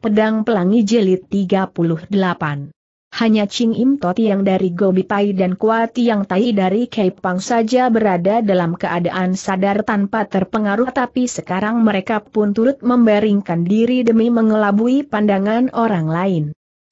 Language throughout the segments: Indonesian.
Pedang Pelangi Jelit 38 Hanya Ching Im Toti yang dari Gobi Pai dan Kuati yang Tai dari Kepang saja berada dalam keadaan sadar tanpa terpengaruh tapi sekarang mereka pun turut membaringkan diri demi mengelabui pandangan orang lain.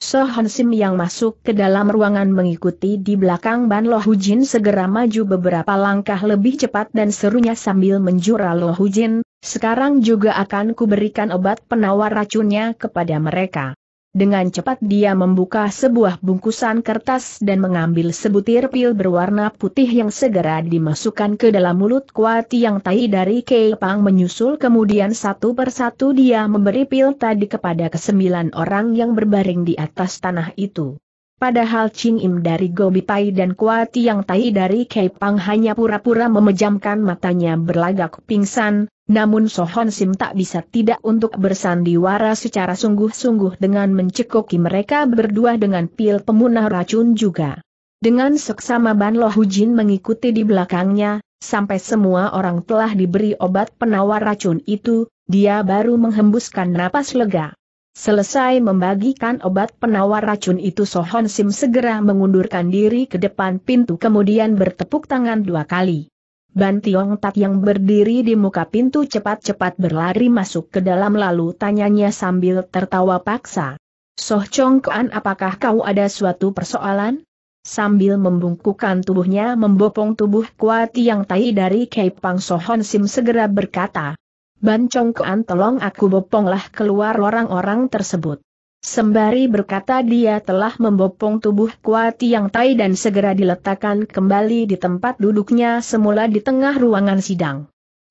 So Han Sim yang masuk ke dalam ruangan mengikuti di belakang Ban Lo Hujin segera maju beberapa langkah lebih cepat dan serunya sambil menjura Lo Hujin, sekarang juga akan kuberikan obat penawar racunnya kepada mereka. Dengan cepat dia membuka sebuah bungkusan kertas dan mengambil sebutir pil berwarna putih yang segera dimasukkan ke dalam mulut kuati yang tai dari Kepang menyusul kemudian satu persatu dia memberi pil tadi kepada kesembilan orang yang berbaring di atas tanah itu. Padahal Ching Im dari Gobi Pai dan kuati yang tahi dari Kepang hanya pura-pura memejamkan matanya berlagak pingsan, namun Sohon Sim tak bisa tidak untuk bersandiwara secara sungguh-sungguh dengan mencekoki mereka berdua dengan pil pemunah racun juga. Dengan seksama Ban Lo Hujin mengikuti di belakangnya, sampai semua orang telah diberi obat penawar racun itu, dia baru menghembuskan napas lega. Selesai membagikan obat penawar racun itu Sohon Sim segera mengundurkan diri ke depan pintu kemudian bertepuk tangan dua kali. Ban Tiong Tat yang berdiri di muka pintu cepat-cepat berlari masuk ke dalam lalu tanyanya sambil tertawa paksa. Soh Chong Kuan apakah kau ada suatu persoalan? Sambil membungkukan tubuhnya membopong tubuh Kuat yang tai dari Kei Pang Sohon Sim segera berkata. Ban Chong Kuan tolong aku boponglah keluar orang-orang tersebut. Sembari berkata dia telah membopong tubuh kuat yang tai dan segera diletakkan kembali di tempat duduknya semula di tengah ruangan sidang.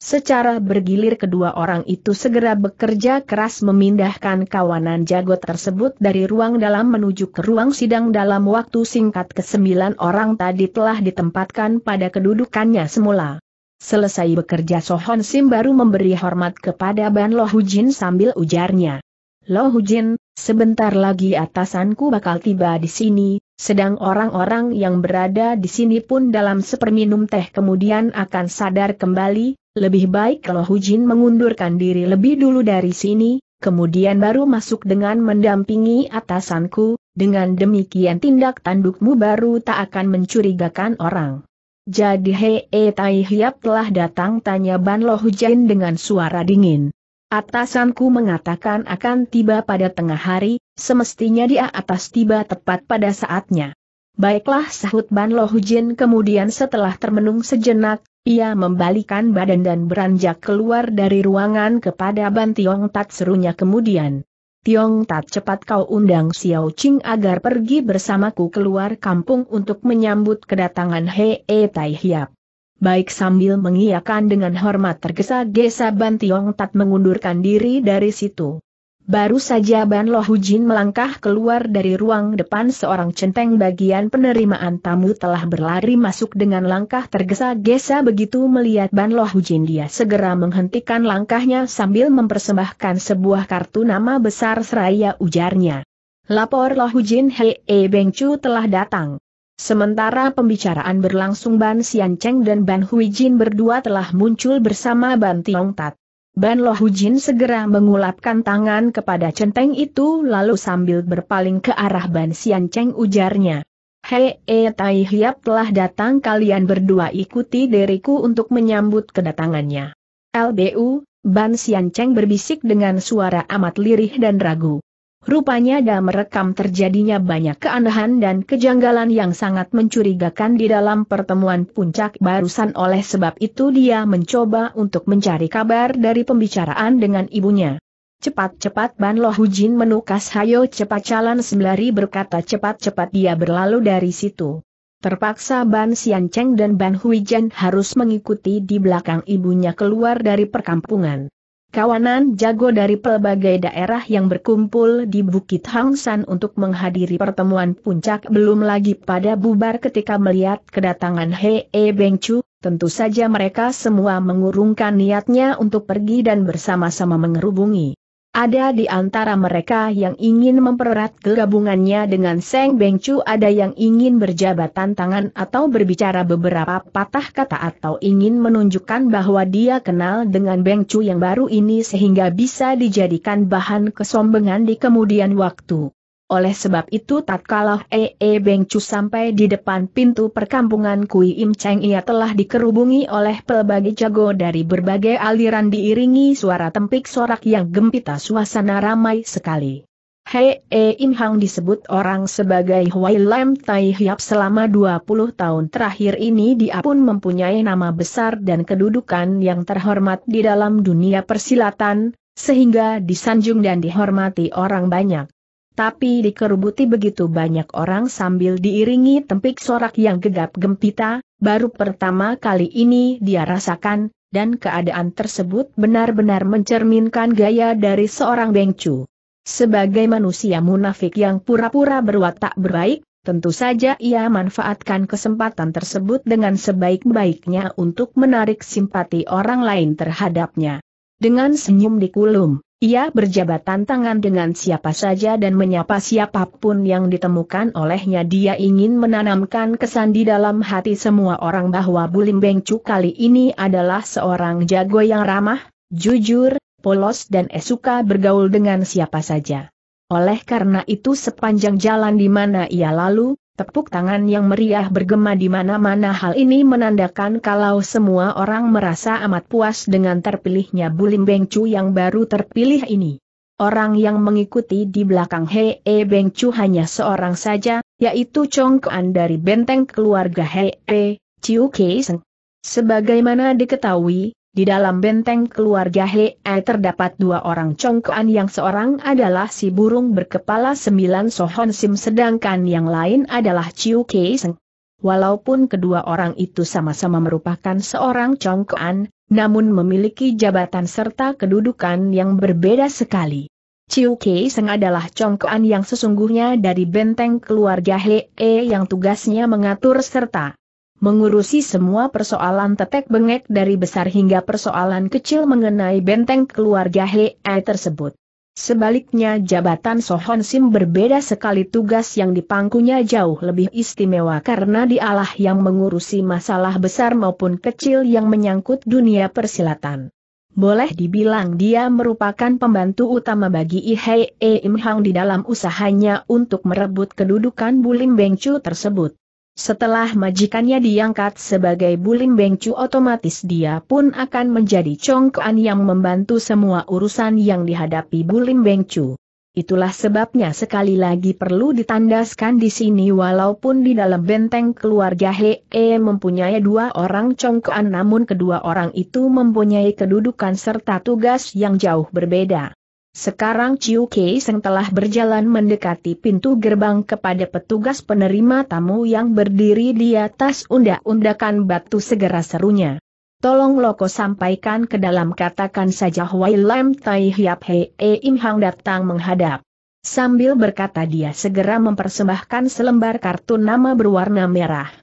Secara bergilir kedua orang itu segera bekerja keras memindahkan kawanan jago tersebut dari ruang dalam menuju ke ruang sidang dalam waktu singkat kesembilan orang tadi telah ditempatkan pada kedudukannya semula. Selesai bekerja Sohon Sim baru memberi hormat kepada Ban Lo sambil ujarnya. Lohujin, Sebentar lagi atasanku bakal tiba di sini, sedang orang-orang yang berada di sini pun dalam seperminum teh kemudian akan sadar kembali, lebih baik kalau Hujin mengundurkan diri lebih dulu dari sini, kemudian baru masuk dengan mendampingi atasanku, dengan demikian tindak tandukmu baru tak akan mencurigakan orang. Jadi Hei eh, Tai Hiap telah datang tanya Ban Lo Hujin dengan suara dingin. Atasanku mengatakan akan tiba pada tengah hari, semestinya dia atas tiba tepat pada saatnya. Baiklah sahut Ban Lo Hujin kemudian setelah termenung sejenak, ia membalikan badan dan beranjak keluar dari ruangan kepada Ban Tiong Tat serunya kemudian. Tiong Tat cepat kau undang Xiao Qing agar pergi bersamaku keluar kampung untuk menyambut kedatangan Hei e Tai Hiap baik sambil mengiyakan dengan hormat tergesa-gesa Ban Tiong Tat mengundurkan diri dari situ. Baru saja Ban Lo Lohujin melangkah keluar dari ruang depan seorang centeng bagian penerimaan tamu telah berlari masuk dengan langkah tergesa-gesa begitu melihat Ban Lo Lohujin dia segera menghentikan langkahnya sambil mempersembahkan sebuah kartu nama besar seraya ujarnya. Lapor Lohujin Hei Beng Chu telah datang. Sementara pembicaraan berlangsung Ban Xiancheng dan Ban Huijin berdua telah muncul bersama Ban Tiong Tat. Ban Lohujin segera mengulapkan tangan kepada centeng itu lalu sambil berpaling ke arah Ban Xiancheng ujarnya. Hei, e Tai Hiap telah datang kalian berdua ikuti diriku untuk menyambut kedatangannya. LBU, Ban Xiancheng berbisik dengan suara amat lirih dan ragu. Rupanya dia merekam terjadinya banyak keanehan dan kejanggalan yang sangat mencurigakan di dalam pertemuan puncak barusan oleh sebab itu dia mencoba untuk mencari kabar dari pembicaraan dengan ibunya. Cepat-cepat Ban Lo Hujin menukas hayo cepat jalan sembari berkata cepat-cepat dia berlalu dari situ. Terpaksa Ban Sian Cheng dan Ban Huijen harus mengikuti di belakang ibunya keluar dari perkampungan kawanan jago dari pelbagai daerah yang berkumpul di Bukit Hangsan untuk menghadiri pertemuan puncak belum lagi pada bubar ketika melihat kedatangan Hei e Beng Bengcu, tentu saja mereka semua mengurungkan niatnya untuk pergi dan bersama-sama mengerubungi ada di antara mereka yang ingin mempererat gabungannya dengan Seng Bengcu, ada yang ingin berjabatan tangan atau berbicara beberapa patah kata atau ingin menunjukkan bahwa dia kenal dengan Bengcu yang baru ini sehingga bisa dijadikan bahan kesombongan di kemudian waktu. Oleh sebab itu tatkala Ee -e Beng Chu sampai di depan pintu perkampungan Kui Im Cheng ia telah dikerubungi oleh pelbagai jago dari berbagai aliran diiringi suara tempik sorak yang gempita suasana ramai sekali. Hei E Im Hang disebut orang sebagai Huai Lam Tai Hiap selama 20 tahun terakhir ini dia pun mempunyai nama besar dan kedudukan yang terhormat di dalam dunia persilatan, sehingga disanjung dan dihormati orang banyak tapi dikerubuti begitu banyak orang sambil diiringi tempik sorak yang gegap gempita, baru pertama kali ini dia rasakan, dan keadaan tersebut benar-benar mencerminkan gaya dari seorang Bengcu. Sebagai manusia munafik yang pura-pura berwatak berbaik, tentu saja ia manfaatkan kesempatan tersebut dengan sebaik-baiknya untuk menarik simpati orang lain terhadapnya. Dengan senyum di kulum. Ia berjabatan tangan dengan siapa saja dan menyapa siapapun yang ditemukan olehnya dia ingin menanamkan kesan di dalam hati semua orang bahwa Bulim Bengcu kali ini adalah seorang jago yang ramah, jujur, polos dan esuka bergaul dengan siapa saja. Oleh karena itu sepanjang jalan di mana ia lalu, Tepuk tangan yang meriah bergema di mana-mana hal ini menandakan kalau semua orang merasa amat puas dengan terpilihnya Bulim Beng yang baru terpilih ini. Orang yang mengikuti di belakang Hee Beng Chu hanya seorang saja, yaitu Chongkuan dari benteng keluarga Hee Chiu Kei Seng. Sebagaimana diketahui, di dalam benteng keluarga Hee terdapat dua orang congkoan yang seorang adalah si burung berkepala sembilan Sohon Sim sedangkan yang lain adalah Chiu Kei Seng. Walaupun kedua orang itu sama-sama merupakan seorang congkoan, namun memiliki jabatan serta kedudukan yang berbeda sekali. Chiu Kei Seng adalah congkoan yang sesungguhnya dari benteng keluarga Hee yang tugasnya mengatur serta mengurusi semua persoalan tetek bengek dari besar hingga persoalan kecil mengenai benteng keluarga Hei tersebut. Sebaliknya jabatan Sohon Sim berbeda sekali tugas yang dipangkunya jauh lebih istimewa karena dialah yang mengurusi masalah besar maupun kecil yang menyangkut dunia persilatan. Boleh dibilang dia merupakan pembantu utama bagi Ihei Im Hang di dalam usahanya untuk merebut kedudukan Bulim Bengcu tersebut. Setelah majikannya diangkat sebagai Bulim Bengcu otomatis dia pun akan menjadi congkoan yang membantu semua urusan yang dihadapi Bulim Bengcu. Itulah sebabnya sekali lagi perlu ditandaskan di sini walaupun di dalam benteng keluarga Hee mempunyai dua orang congkoan namun kedua orang itu mempunyai kedudukan serta tugas yang jauh berbeda. Sekarang Chiu Kei Seng telah berjalan mendekati pintu gerbang kepada petugas penerima tamu yang berdiri di atas undak-undakan batu segera serunya. Tolong loko sampaikan ke dalam katakan saja Huai Lam Tai Hiap He e Im Hang datang menghadap. Sambil berkata dia segera mempersembahkan selembar kartu nama berwarna merah.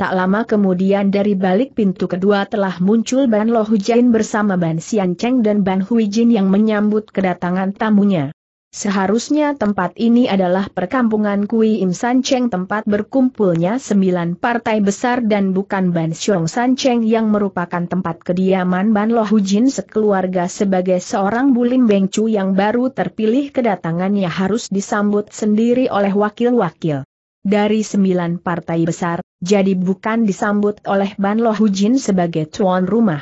Tak lama kemudian dari balik pintu kedua telah muncul Ban Lo Hujain bersama Ban Sian Cheng dan Ban Hui Jin yang menyambut kedatangan tamunya. Seharusnya tempat ini adalah perkampungan Kui Im San Cheng tempat berkumpulnya sembilan partai besar dan bukan Ban Xiong San Cheng yang merupakan tempat kediaman Ban Lo Hujin sekeluarga sebagai seorang Bulim Bengcu yang baru terpilih kedatangannya harus disambut sendiri oleh wakil-wakil dari sembilan partai besar, jadi bukan disambut oleh Ban Lo Hujin sebagai tuan rumah.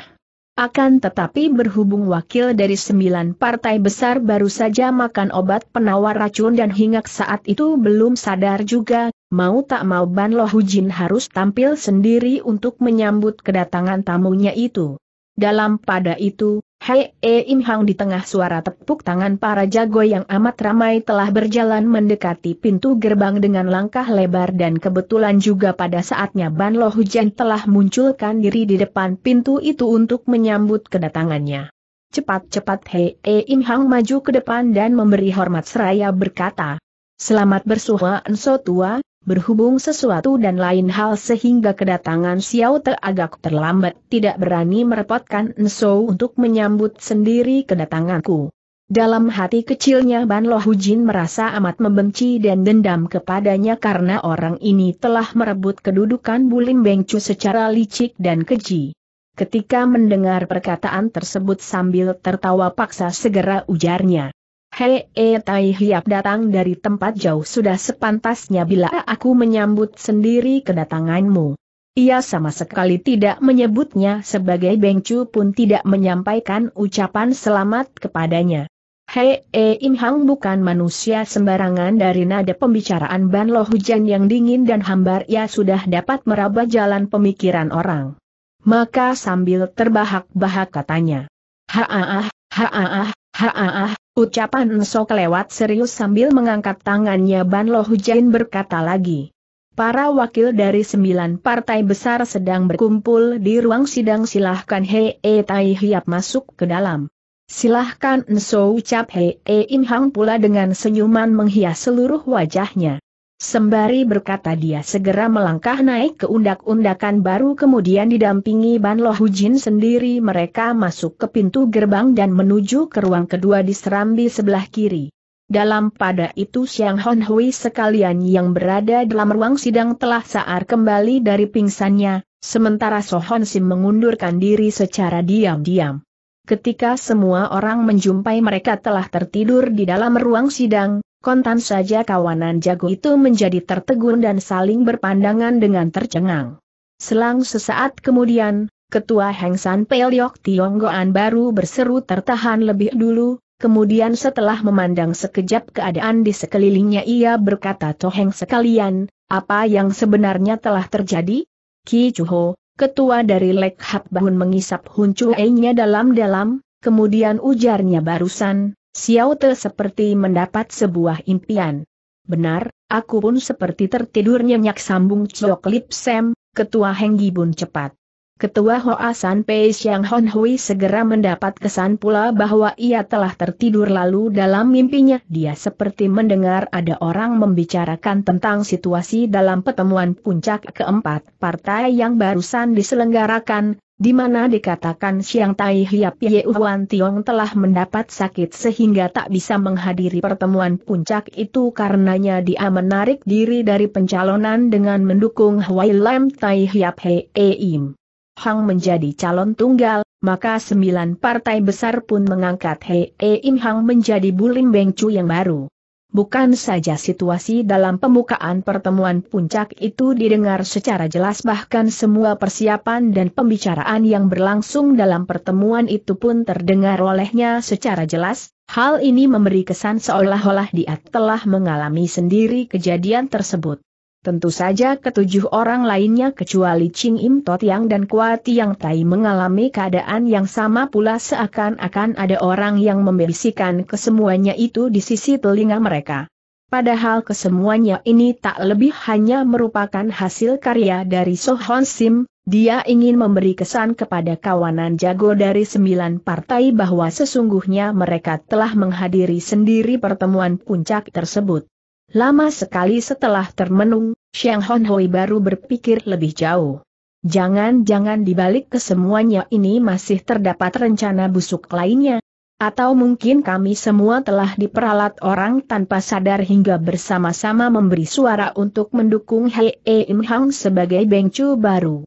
Akan tetapi berhubung wakil dari sembilan partai besar baru saja makan obat penawar racun dan hingga saat itu belum sadar juga, mau tak mau Ban Lo Hujin harus tampil sendiri untuk menyambut kedatangan tamunya itu. Dalam pada itu, Hei E eh, Im Hang di tengah suara tepuk tangan para jago yang amat ramai telah berjalan mendekati pintu gerbang dengan langkah lebar dan kebetulan juga pada saatnya Ban Lo Hujan telah munculkan diri di depan pintu itu untuk menyambut kedatangannya. Cepat-cepat Hei E eh, Im Hang maju ke depan dan memberi hormat seraya berkata, Selamat bersuha Enso Tua, berhubung sesuatu dan lain hal sehingga kedatangan Xiao Te agak terlambat, tidak berani merepotkan Nso untuk menyambut sendiri kedatanganku. Dalam hati kecilnya Ban Lo Jin merasa amat membenci dan dendam kepadanya karena orang ini telah merebut kedudukan Bulim Bengcu secara licik dan keji. Ketika mendengar perkataan tersebut sambil tertawa paksa segera ujarnya. Hei eh, Tai Hiap datang dari tempat jauh sudah sepantasnya bila aku menyambut sendiri kedatanganmu. Ia sama sekali tidak menyebutnya sebagai Bengcu pun tidak menyampaikan ucapan selamat kepadanya. Hei e Im Hang bukan manusia sembarangan dari nada pembicaraan Ban Lo Hujan yang dingin dan hambar ia sudah dapat meraba jalan pemikiran orang. Maka sambil terbahak-bahak katanya. ha haaah, haaah, Ucapan Enso kelewat serius sambil mengangkat tangannya Ban Lo Hujain berkata lagi. Para wakil dari sembilan partai besar sedang berkumpul di ruang sidang silahkan Hei E Tai Hiap masuk ke dalam. Silahkan Nso ucap Hei E Im Hang pula dengan senyuman menghias seluruh wajahnya. Sembari berkata dia segera melangkah naik ke undak-undakan baru kemudian didampingi Ban Lo Hujin sendiri mereka masuk ke pintu gerbang dan menuju ke ruang kedua di serambi sebelah kiri. Dalam pada itu Xiang Hon Hui sekalian yang berada dalam ruang sidang telah saar kembali dari pingsannya, sementara So Sohon Sim mengundurkan diri secara diam-diam. Ketika semua orang menjumpai mereka telah tertidur di dalam ruang sidang, kontan saja kawanan jago itu menjadi tertegun dan saling berpandangan dengan tercengang. Selang sesaat kemudian, ketua Heng San Pelyok Tionggoan baru berseru tertahan lebih dulu, kemudian setelah memandang sekejap keadaan di sekelilingnya ia berkata Toheng sekalian, apa yang sebenarnya telah terjadi? Ki Chuho, ketua dari Lek Hap Bahun mengisap huncuainya dalam-dalam, kemudian ujarnya barusan, Xiao Te seperti mendapat sebuah impian. Benar, aku pun seperti tertidur nyenyak sambung Chok Lip Sam, ketua Heng Gibun cepat. Ketua Hoasan Pei Xiang Hon Hui segera mendapat kesan pula bahwa ia telah tertidur lalu dalam mimpinya dia seperti mendengar ada orang membicarakan tentang situasi dalam pertemuan puncak keempat partai yang barusan diselenggarakan, di mana dikatakan Siang Tai Hiap Uwan Tiong telah mendapat sakit sehingga tak bisa menghadiri pertemuan puncak itu karenanya dia menarik diri dari pencalonan dengan mendukung Hwai Lam Tai Hiap e Im. Hang menjadi calon tunggal, maka sembilan partai besar pun mengangkat e Im Hang menjadi Bulim Chu yang baru. Bukan saja situasi dalam pembukaan pertemuan puncak itu didengar secara jelas bahkan semua persiapan dan pembicaraan yang berlangsung dalam pertemuan itu pun terdengar olehnya secara jelas, hal ini memberi kesan seolah-olah dia telah mengalami sendiri kejadian tersebut. Tentu saja ketujuh orang lainnya kecuali Ching Im Yang dan Kuat yang Tai mengalami keadaan yang sama pula seakan-akan ada orang yang membisikkan kesemuanya itu di sisi telinga mereka. Padahal kesemuanya ini tak lebih hanya merupakan hasil karya dari Sohon Sim, dia ingin memberi kesan kepada kawanan jago dari sembilan partai bahwa sesungguhnya mereka telah menghadiri sendiri pertemuan puncak tersebut. Lama sekali setelah termenung, Xiang Hon Hui baru berpikir lebih jauh. Jangan-jangan dibalik kesemuanya ini masih terdapat rencana busuk lainnya, atau mungkin kami semua telah diperalat orang tanpa sadar hingga bersama-sama memberi suara untuk mendukung Hei Im Hang sebagai bengcu baru.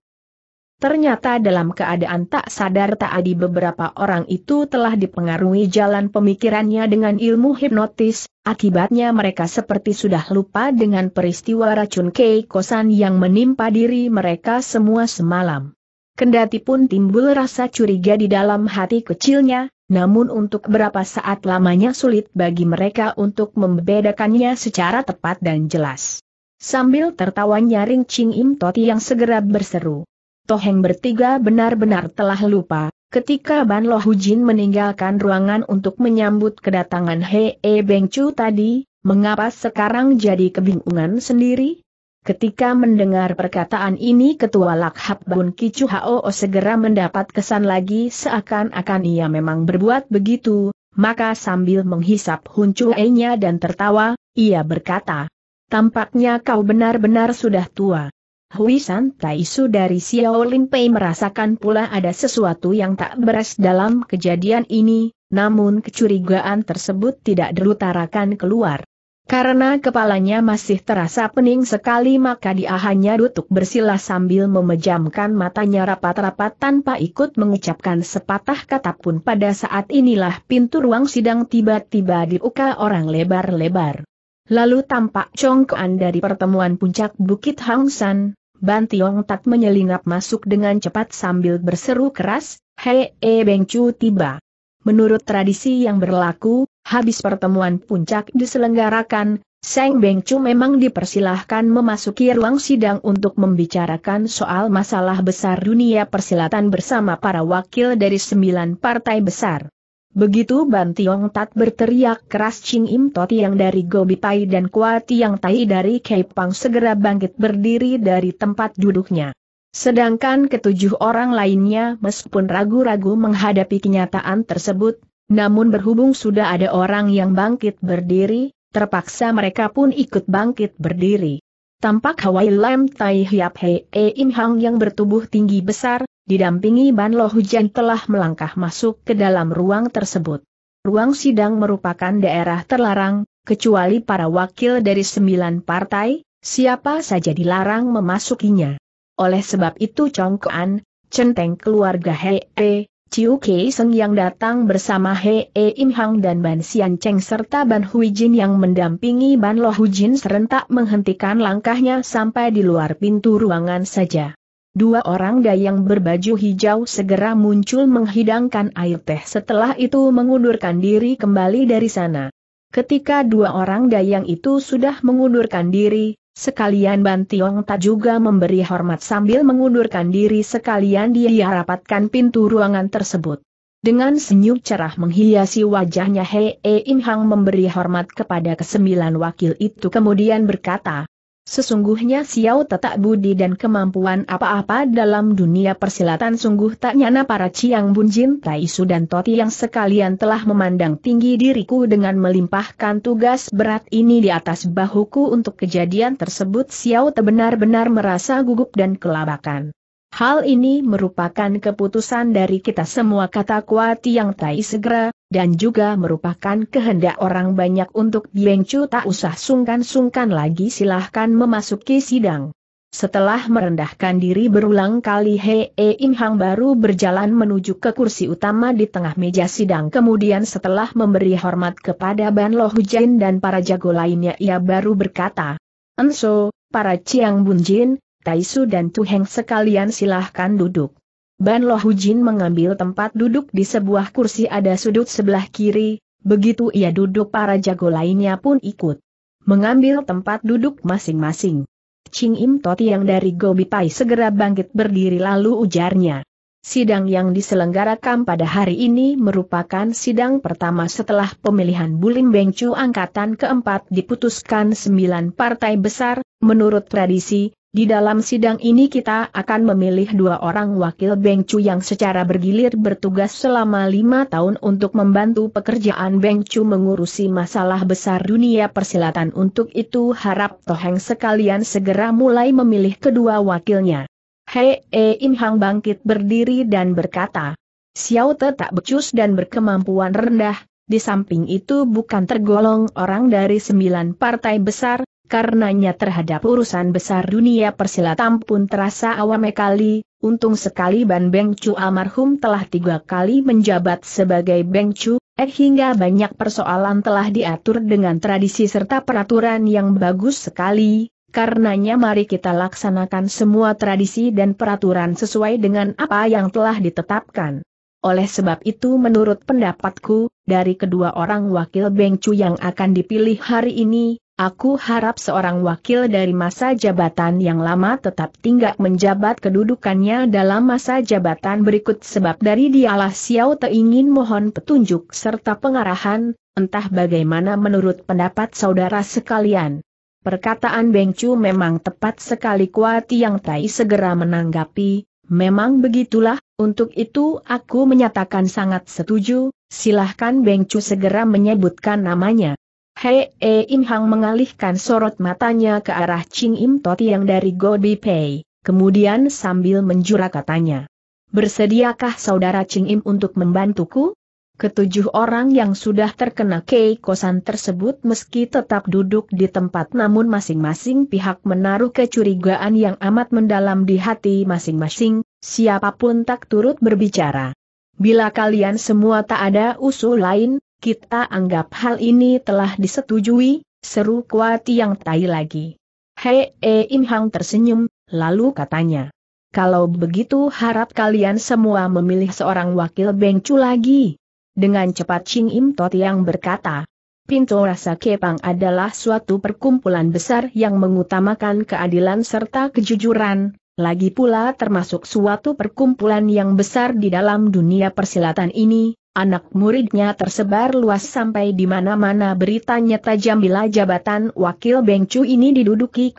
Ternyata dalam keadaan tak sadar tak ada beberapa orang itu telah dipengaruhi jalan pemikirannya dengan ilmu hipnotis, akibatnya mereka seperti sudah lupa dengan peristiwa racun kei kosan yang menimpa diri mereka semua semalam. Kendati pun timbul rasa curiga di dalam hati kecilnya, namun untuk berapa saat lamanya sulit bagi mereka untuk membedakannya secara tepat dan jelas. Sambil tertawa nyaring Ching Im Toti yang segera berseru. Toheng bertiga benar-benar telah lupa, ketika Ban Lo Hujin meninggalkan ruangan untuk menyambut kedatangan Hei e Beng Chu tadi, mengapa sekarang jadi kebingungan sendiri? Ketika mendengar perkataan ini ketua Lakhab Bun Kicu Hao segera mendapat kesan lagi seakan-akan ia memang berbuat begitu, maka sambil menghisap huncu huncuainya dan tertawa, ia berkata, Tampaknya kau benar-benar sudah tua. Hui San Tai Su dari Xiao Lin Pei merasakan pula ada sesuatu yang tak beres dalam kejadian ini, namun kecurigaan tersebut tidak dilutarakan keluar. Karena kepalanya masih terasa pening sekali maka dia hanya duduk bersila sambil memejamkan matanya rapat-rapat tanpa ikut mengucapkan sepatah kata pun pada saat inilah pintu ruang sidang tiba-tiba dibuka orang lebar-lebar. Lalu tampak congkoan dari pertemuan puncak Bukit Hang San, Ban Tak menyelinap masuk dengan cepat sambil berseru keras, Hei E Beng Chu tiba. Menurut tradisi yang berlaku, habis pertemuan puncak diselenggarakan, Seng Beng Chu memang dipersilahkan memasuki ruang sidang untuk membicarakan soal masalah besar dunia persilatan bersama para wakil dari sembilan partai besar. Begitu Ban Tiong Tat berteriak keras Ching Im Tot yang dari Gobi Pai dan Kua Tiang Tai dari Keipang segera bangkit berdiri dari tempat duduknya. Sedangkan ketujuh orang lainnya meskipun ragu-ragu menghadapi kenyataan tersebut, namun berhubung sudah ada orang yang bangkit berdiri, terpaksa mereka pun ikut bangkit berdiri. Tampak Hawaii Lam Tai Hiap Hei e Im Hang yang bertubuh tinggi besar, didampingi Ban Lo Hujan telah melangkah masuk ke dalam ruang tersebut. Ruang sidang merupakan daerah terlarang, kecuali para wakil dari sembilan partai, siapa saja dilarang memasukinya. Oleh sebab itu Chong Kuan, centeng keluarga Hei e, Chiu Kei Seng yang datang bersama He E Im Hang dan Ban Xian Cheng serta Ban Hui Jin yang mendampingi Ban Lo Hu Jin serentak menghentikan langkahnya sampai di luar pintu ruangan saja. Dua orang dayang berbaju hijau segera muncul menghidangkan air teh setelah itu mengundurkan diri kembali dari sana. Ketika dua orang dayang itu sudah mengundurkan diri, Sekalian Ban Tiong Tak juga memberi hormat sambil mengundurkan diri sekalian dia rapatkan pintu ruangan tersebut. Dengan senyum cerah menghiasi wajahnya Hei e Im Hang memberi hormat kepada kesembilan wakil itu kemudian berkata, Sesungguhnya Xiao tetap budi dan kemampuan apa-apa dalam dunia persilatan sungguh tak nyana para Chiang Bunjin Taisu dan Toti yang sekalian telah memandang tinggi diriku dengan melimpahkan tugas berat ini di atas bahuku untuk kejadian tersebut Xiao benar-benar merasa gugup dan kelabakan. Hal ini merupakan keputusan dari kita semua kata Kuat yang Tai segera, dan juga merupakan kehendak orang banyak untuk Bieng Chu tak usah sungkan-sungkan lagi silahkan memasuki sidang. Setelah merendahkan diri berulang kali He e Hang baru berjalan menuju ke kursi utama di tengah meja sidang kemudian setelah memberi hormat kepada Ban Lo Hujen dan para jago lainnya ia baru berkata, Enso, para Chiang Bunjin, Taisu dan Tuheng sekalian silahkan duduk. Ban Loh Hujin mengambil tempat duduk di sebuah kursi ada sudut sebelah kiri, begitu ia duduk para jago lainnya pun ikut. Mengambil tempat duduk masing-masing. Ching Im Toti yang dari Gobi Pai segera bangkit berdiri lalu ujarnya. Sidang yang diselenggarakan pada hari ini merupakan sidang pertama setelah pemilihan Bulim Bengcu Angkatan keempat diputuskan sembilan partai besar, menurut tradisi, di dalam sidang ini kita akan memilih dua orang wakil Beng Chu yang secara bergilir bertugas selama lima tahun untuk membantu pekerjaan Beng Chu mengurusi masalah besar dunia persilatan. Untuk itu harap Toheng sekalian segera mulai memilih kedua wakilnya. Hei E Im Hang bangkit berdiri dan berkata, Xiao Te tak becus dan berkemampuan rendah, di samping itu bukan tergolong orang dari sembilan partai besar, Karenanya terhadap urusan besar dunia persilatan pun terasa awam kali, untung sekali Ban Beng Chu almarhum telah tiga kali menjabat sebagai Beng Chu, eh hingga banyak persoalan telah diatur dengan tradisi serta peraturan yang bagus sekali, karenanya mari kita laksanakan semua tradisi dan peraturan sesuai dengan apa yang telah ditetapkan. Oleh sebab itu menurut pendapatku, dari kedua orang wakil Beng Chu yang akan dipilih hari ini, Aku harap seorang wakil dari masa jabatan yang lama tetap tinggal menjabat kedudukannya dalam masa jabatan berikut sebab dari dialah Xiao Te ingin mohon petunjuk serta pengarahan, entah bagaimana menurut pendapat saudara sekalian. Perkataan Beng Chu memang tepat sekali Kuat Yang Tai segera menanggapi, memang begitulah, untuk itu aku menyatakan sangat setuju, silahkan Beng Chu segera menyebutkan namanya. Hei E Im Hang mengalihkan sorot matanya ke arah Ching Im Tot yang dari Gobi Pei, kemudian sambil menjura katanya. Bersediakah saudara Ching Im untuk membantuku? Ketujuh orang yang sudah terkena Kei Kosan tersebut meski tetap duduk di tempat namun masing-masing pihak menaruh kecurigaan yang amat mendalam di hati masing-masing, siapapun tak turut berbicara. Bila kalian semua tak ada usul lain, kita anggap hal ini telah disetujui, seru kuat yang tai lagi. Hei e Imhang tersenyum, lalu katanya. Kalau begitu harap kalian semua memilih seorang wakil Bengcu lagi. Dengan cepat Ching Im Tot yang berkata, Pintu Rasa Kepang adalah suatu perkumpulan besar yang mengutamakan keadilan serta kejujuran, lagi pula termasuk suatu perkumpulan yang besar di dalam dunia persilatan ini, Anak muridnya tersebar luas sampai di mana-mana beritanya tajam bila jabatan wakil Bengcu ini diduduki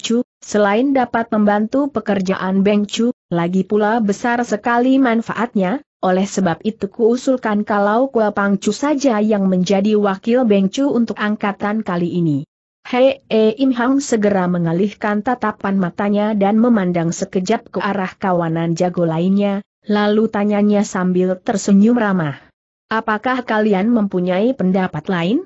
Chu, selain dapat membantu pekerjaan Bengcu, lagi pula besar sekali manfaatnya, oleh sebab itu kuusulkan kalau Kue Pangcu saja yang menjadi wakil Bengcu untuk angkatan kali ini. Hei e Im Hang segera mengalihkan tatapan matanya dan memandang sekejap ke arah kawanan jago lainnya, Lalu tanyanya sambil tersenyum ramah. Apakah kalian mempunyai pendapat lain?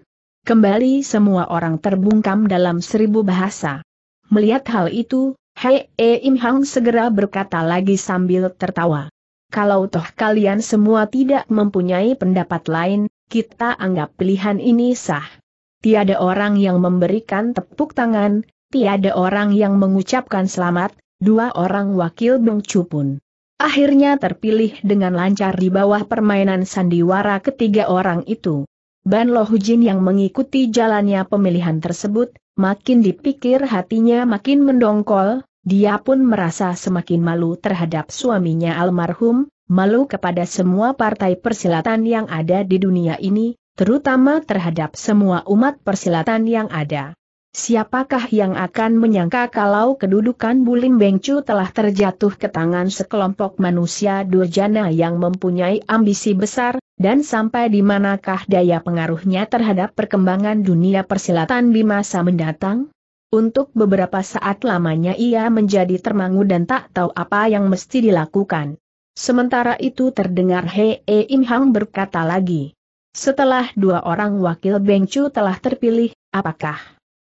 Kembali semua orang terbungkam dalam seribu bahasa. Melihat hal itu, Hei e Im Hang segera berkata lagi sambil tertawa. Kalau toh kalian semua tidak mempunyai pendapat lain, kita anggap pilihan ini sah. Tiada orang yang memberikan tepuk tangan, tiada orang yang mengucapkan selamat, dua orang wakil Bung Chu pun akhirnya terpilih dengan lancar di bawah permainan sandiwara ketiga orang itu. Ban Lo Hujin yang mengikuti jalannya pemilihan tersebut, makin dipikir hatinya makin mendongkol, dia pun merasa semakin malu terhadap suaminya almarhum, malu kepada semua partai persilatan yang ada di dunia ini, terutama terhadap semua umat persilatan yang ada. Siapakah yang akan menyangka kalau kedudukan Bulim Bengcu telah terjatuh ke tangan sekelompok manusia durjana yang mempunyai ambisi besar, dan sampai di manakah daya pengaruhnya terhadap perkembangan dunia persilatan di masa mendatang? Untuk beberapa saat lamanya ia menjadi termangu dan tak tahu apa yang mesti dilakukan. Sementara itu terdengar Hei e Im Hang berkata lagi. Setelah dua orang wakil Bengcu telah terpilih, apakah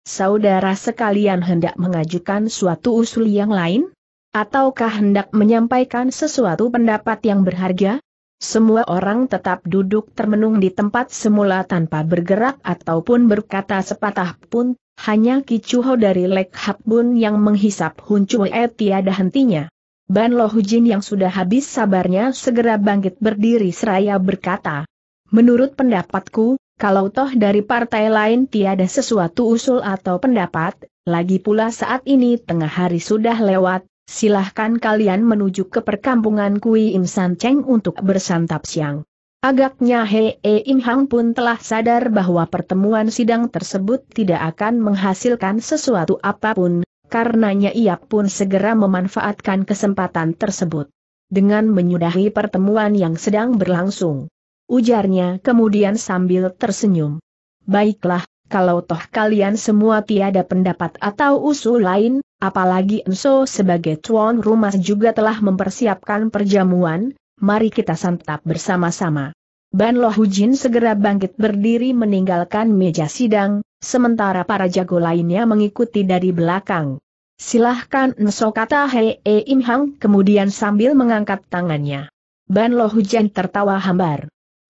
saudara sekalian hendak mengajukan suatu usul yang lain? Ataukah hendak menyampaikan sesuatu pendapat yang berharga? Semua orang tetap duduk termenung di tempat semula tanpa bergerak ataupun berkata sepatah pun, hanya kicuho dari Lek Hapbun yang menghisap air e tiada hentinya. Ban Lo Hujin yang sudah habis sabarnya segera bangkit berdiri seraya berkata, Menurut pendapatku, kalau toh dari partai lain tiada sesuatu usul atau pendapat, lagi pula saat ini tengah hari sudah lewat, silahkan kalian menuju ke perkampungan Kui Im San Cheng untuk bersantap siang. Agaknya E Im Hang pun telah sadar bahwa pertemuan sidang tersebut tidak akan menghasilkan sesuatu apapun, karenanya ia pun segera memanfaatkan kesempatan tersebut. Dengan menyudahi pertemuan yang sedang berlangsung ujarnya kemudian sambil tersenyum. Baiklah, kalau toh kalian semua tiada pendapat atau usul lain, apalagi Enso sebagai tuan rumah juga telah mempersiapkan perjamuan, mari kita santap bersama-sama. Ban Loh Hujin segera bangkit berdiri meninggalkan meja sidang, sementara para jago lainnya mengikuti dari belakang. Silahkan Enso kata Hei e Im Hang kemudian sambil mengangkat tangannya. Ban Loh Hujin tertawa hambar.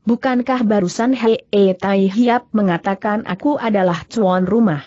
Bukankah barusan Hei e, Tai Hiap mengatakan aku adalah tuan rumah?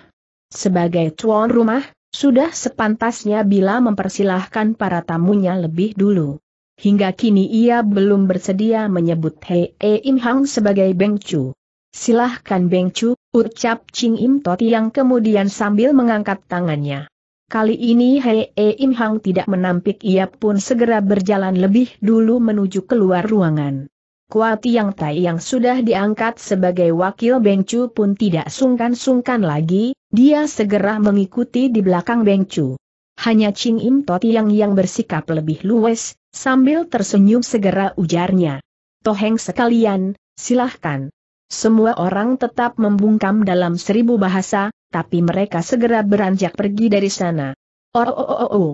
Sebagai tuan rumah, sudah sepantasnya bila mempersilahkan para tamunya lebih dulu. Hingga kini ia belum bersedia menyebut Hei e, Im Hang sebagai Beng Chu. Silahkan Beng Chu, ucap Ching Im Tot yang kemudian sambil mengangkat tangannya. Kali ini Hei e, Im Hang tidak menampik ia pun segera berjalan lebih dulu menuju keluar ruangan. Kua yang Tai yang sudah diangkat sebagai wakil Bengcu pun tidak sungkan-sungkan lagi, dia segera mengikuti di belakang Bengcu. Hanya Ching Im To Tiang yang bersikap lebih luwes, sambil tersenyum segera ujarnya. Toheng sekalian, silahkan. Semua orang tetap membungkam dalam seribu bahasa, tapi mereka segera beranjak pergi dari sana. Oh, oh, oh, oh, oh.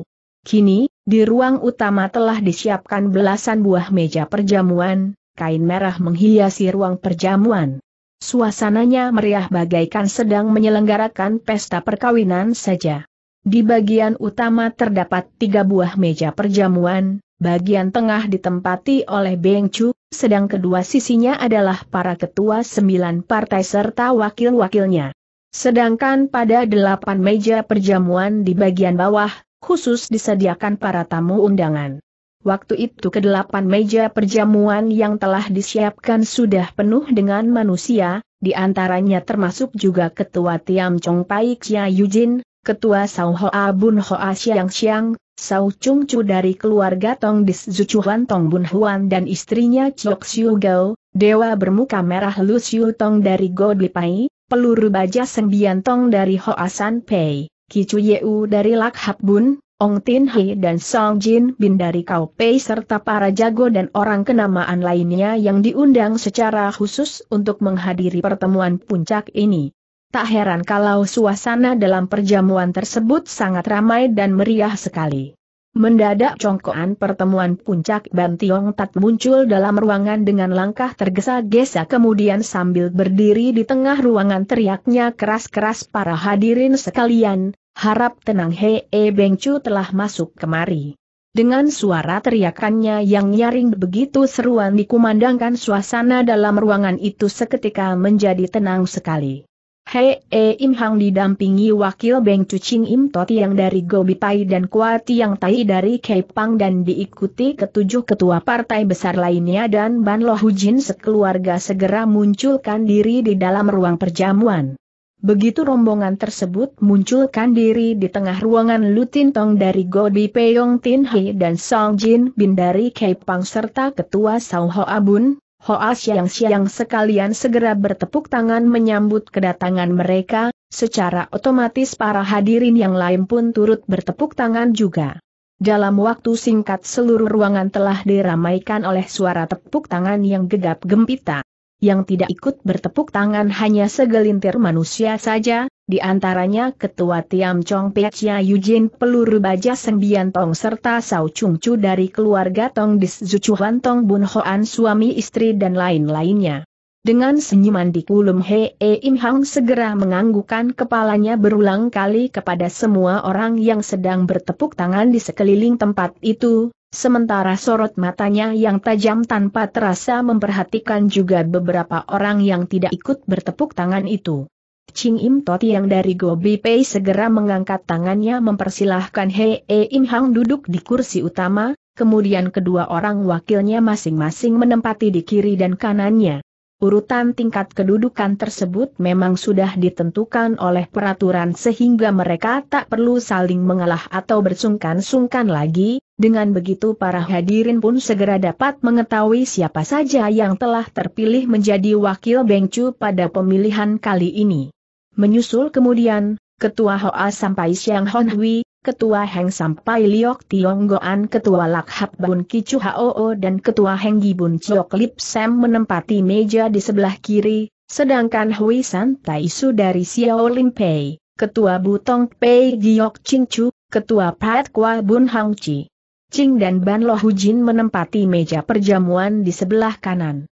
Kini, di ruang utama telah disiapkan belasan buah meja perjamuan, kain merah menghiasi ruang perjamuan. Suasananya meriah bagaikan sedang menyelenggarakan pesta perkawinan saja. Di bagian utama terdapat tiga buah meja perjamuan, bagian tengah ditempati oleh Beng Chu, sedang kedua sisinya adalah para ketua sembilan partai serta wakil-wakilnya. Sedangkan pada delapan meja perjamuan di bagian bawah, khusus disediakan para tamu undangan. Waktu itu kedelapan meja perjamuan yang telah disiapkan sudah penuh dengan manusia, di antaranya termasuk juga Ketua Tiam Chong Pai Chia Yujin, Ketua Sao Hoa Bun Hoa Xiang Xiang, Sao Chung Chu dari keluarga Tong Dis Zuchuan Tong Bun Huan dan istrinya Chok Xiu Gao, Dewa bermuka merah Lu Xiu Tong dari Go Pai, Peluru Baja Sembian Tong dari Hoa San Pei, Kicu Yeu dari Lak Hap Bun, Ong Tin Hei dan Song Jin Bin dari Kau Pei serta para jago dan orang kenamaan lainnya yang diundang secara khusus untuk menghadiri pertemuan puncak ini. Tak heran kalau suasana dalam perjamuan tersebut sangat ramai dan meriah sekali. Mendadak congkoan pertemuan puncak Tiong Tat muncul dalam ruangan dengan langkah tergesa-gesa kemudian sambil berdiri di tengah ruangan teriaknya keras-keras para hadirin sekalian, harap tenang Hei e Beng Chu telah masuk kemari. Dengan suara teriakannya yang nyaring begitu seruan dikumandangkan suasana dalam ruangan itu seketika menjadi tenang sekali. Hei e Im Hang didampingi wakil Beng Ching Im Toti yang dari Gobi Pai dan Kuati yang Tai dari Kepang dan diikuti ketujuh ketua partai besar lainnya dan Ban Lo Hujin sekeluarga segera munculkan diri di dalam ruang perjamuan. Begitu rombongan tersebut munculkan diri di tengah ruangan Lutin Tong dari Godi Peyong Tin Hei dan Song Jin Bin dari Pang serta Ketua Sao Ho Abun, Hoa Siang Siang sekalian segera bertepuk tangan menyambut kedatangan mereka, secara otomatis para hadirin yang lain pun turut bertepuk tangan juga. Dalam waktu singkat seluruh ruangan telah diramaikan oleh suara tepuk tangan yang gegap gempita yang tidak ikut bertepuk tangan hanya segelintir manusia saja, di antaranya Ketua Tiam Chong Pechia Yujin Peluru Baja Sembian Tong serta Sao Chung Chu dari keluarga Tong Dis Zucuhan Tong Bun Hoan suami istri dan lain-lainnya. Dengan senyuman di kulum Hei e Im Hang segera menganggukan kepalanya berulang kali kepada semua orang yang sedang bertepuk tangan di sekeliling tempat itu, sementara sorot matanya yang tajam tanpa terasa memperhatikan juga beberapa orang yang tidak ikut bertepuk tangan itu. Ching Im Toti yang dari Gobi Pei segera mengangkat tangannya mempersilahkan Hei e Im Hang duduk di kursi utama, kemudian kedua orang wakilnya masing-masing menempati di kiri dan kanannya. Urutan tingkat kedudukan tersebut memang sudah ditentukan oleh peraturan sehingga mereka tak perlu saling mengalah atau bersungkan-sungkan lagi, dengan begitu para hadirin pun segera dapat mengetahui siapa saja yang telah terpilih menjadi wakil Bengcu pada pemilihan kali ini. Menyusul kemudian, Ketua Hoa sampai Siang Hon Hui, Ketua Heng Sampai Liok Tionggoan Ketua Lakhap Bun Kicu Hoo dan Ketua Heng Gibun Chok Lip Sam menempati meja di sebelah kiri, sedangkan Hui San Taisu dari Xiao Lim Pei, Ketua Butong Pei Giok Ching Chu, Ketua Pat Kwa Bun Hang Chi. Ching dan Ban Lo Hujin menempati meja perjamuan di sebelah kanan.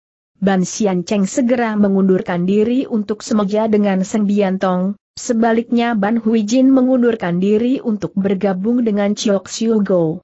Ban Xian Cheng segera mengundurkan diri untuk semeja dengan Seng Bian Tong, Sebaliknya Ban Huijin mengundurkan diri untuk bergabung dengan Chiok Siu Go.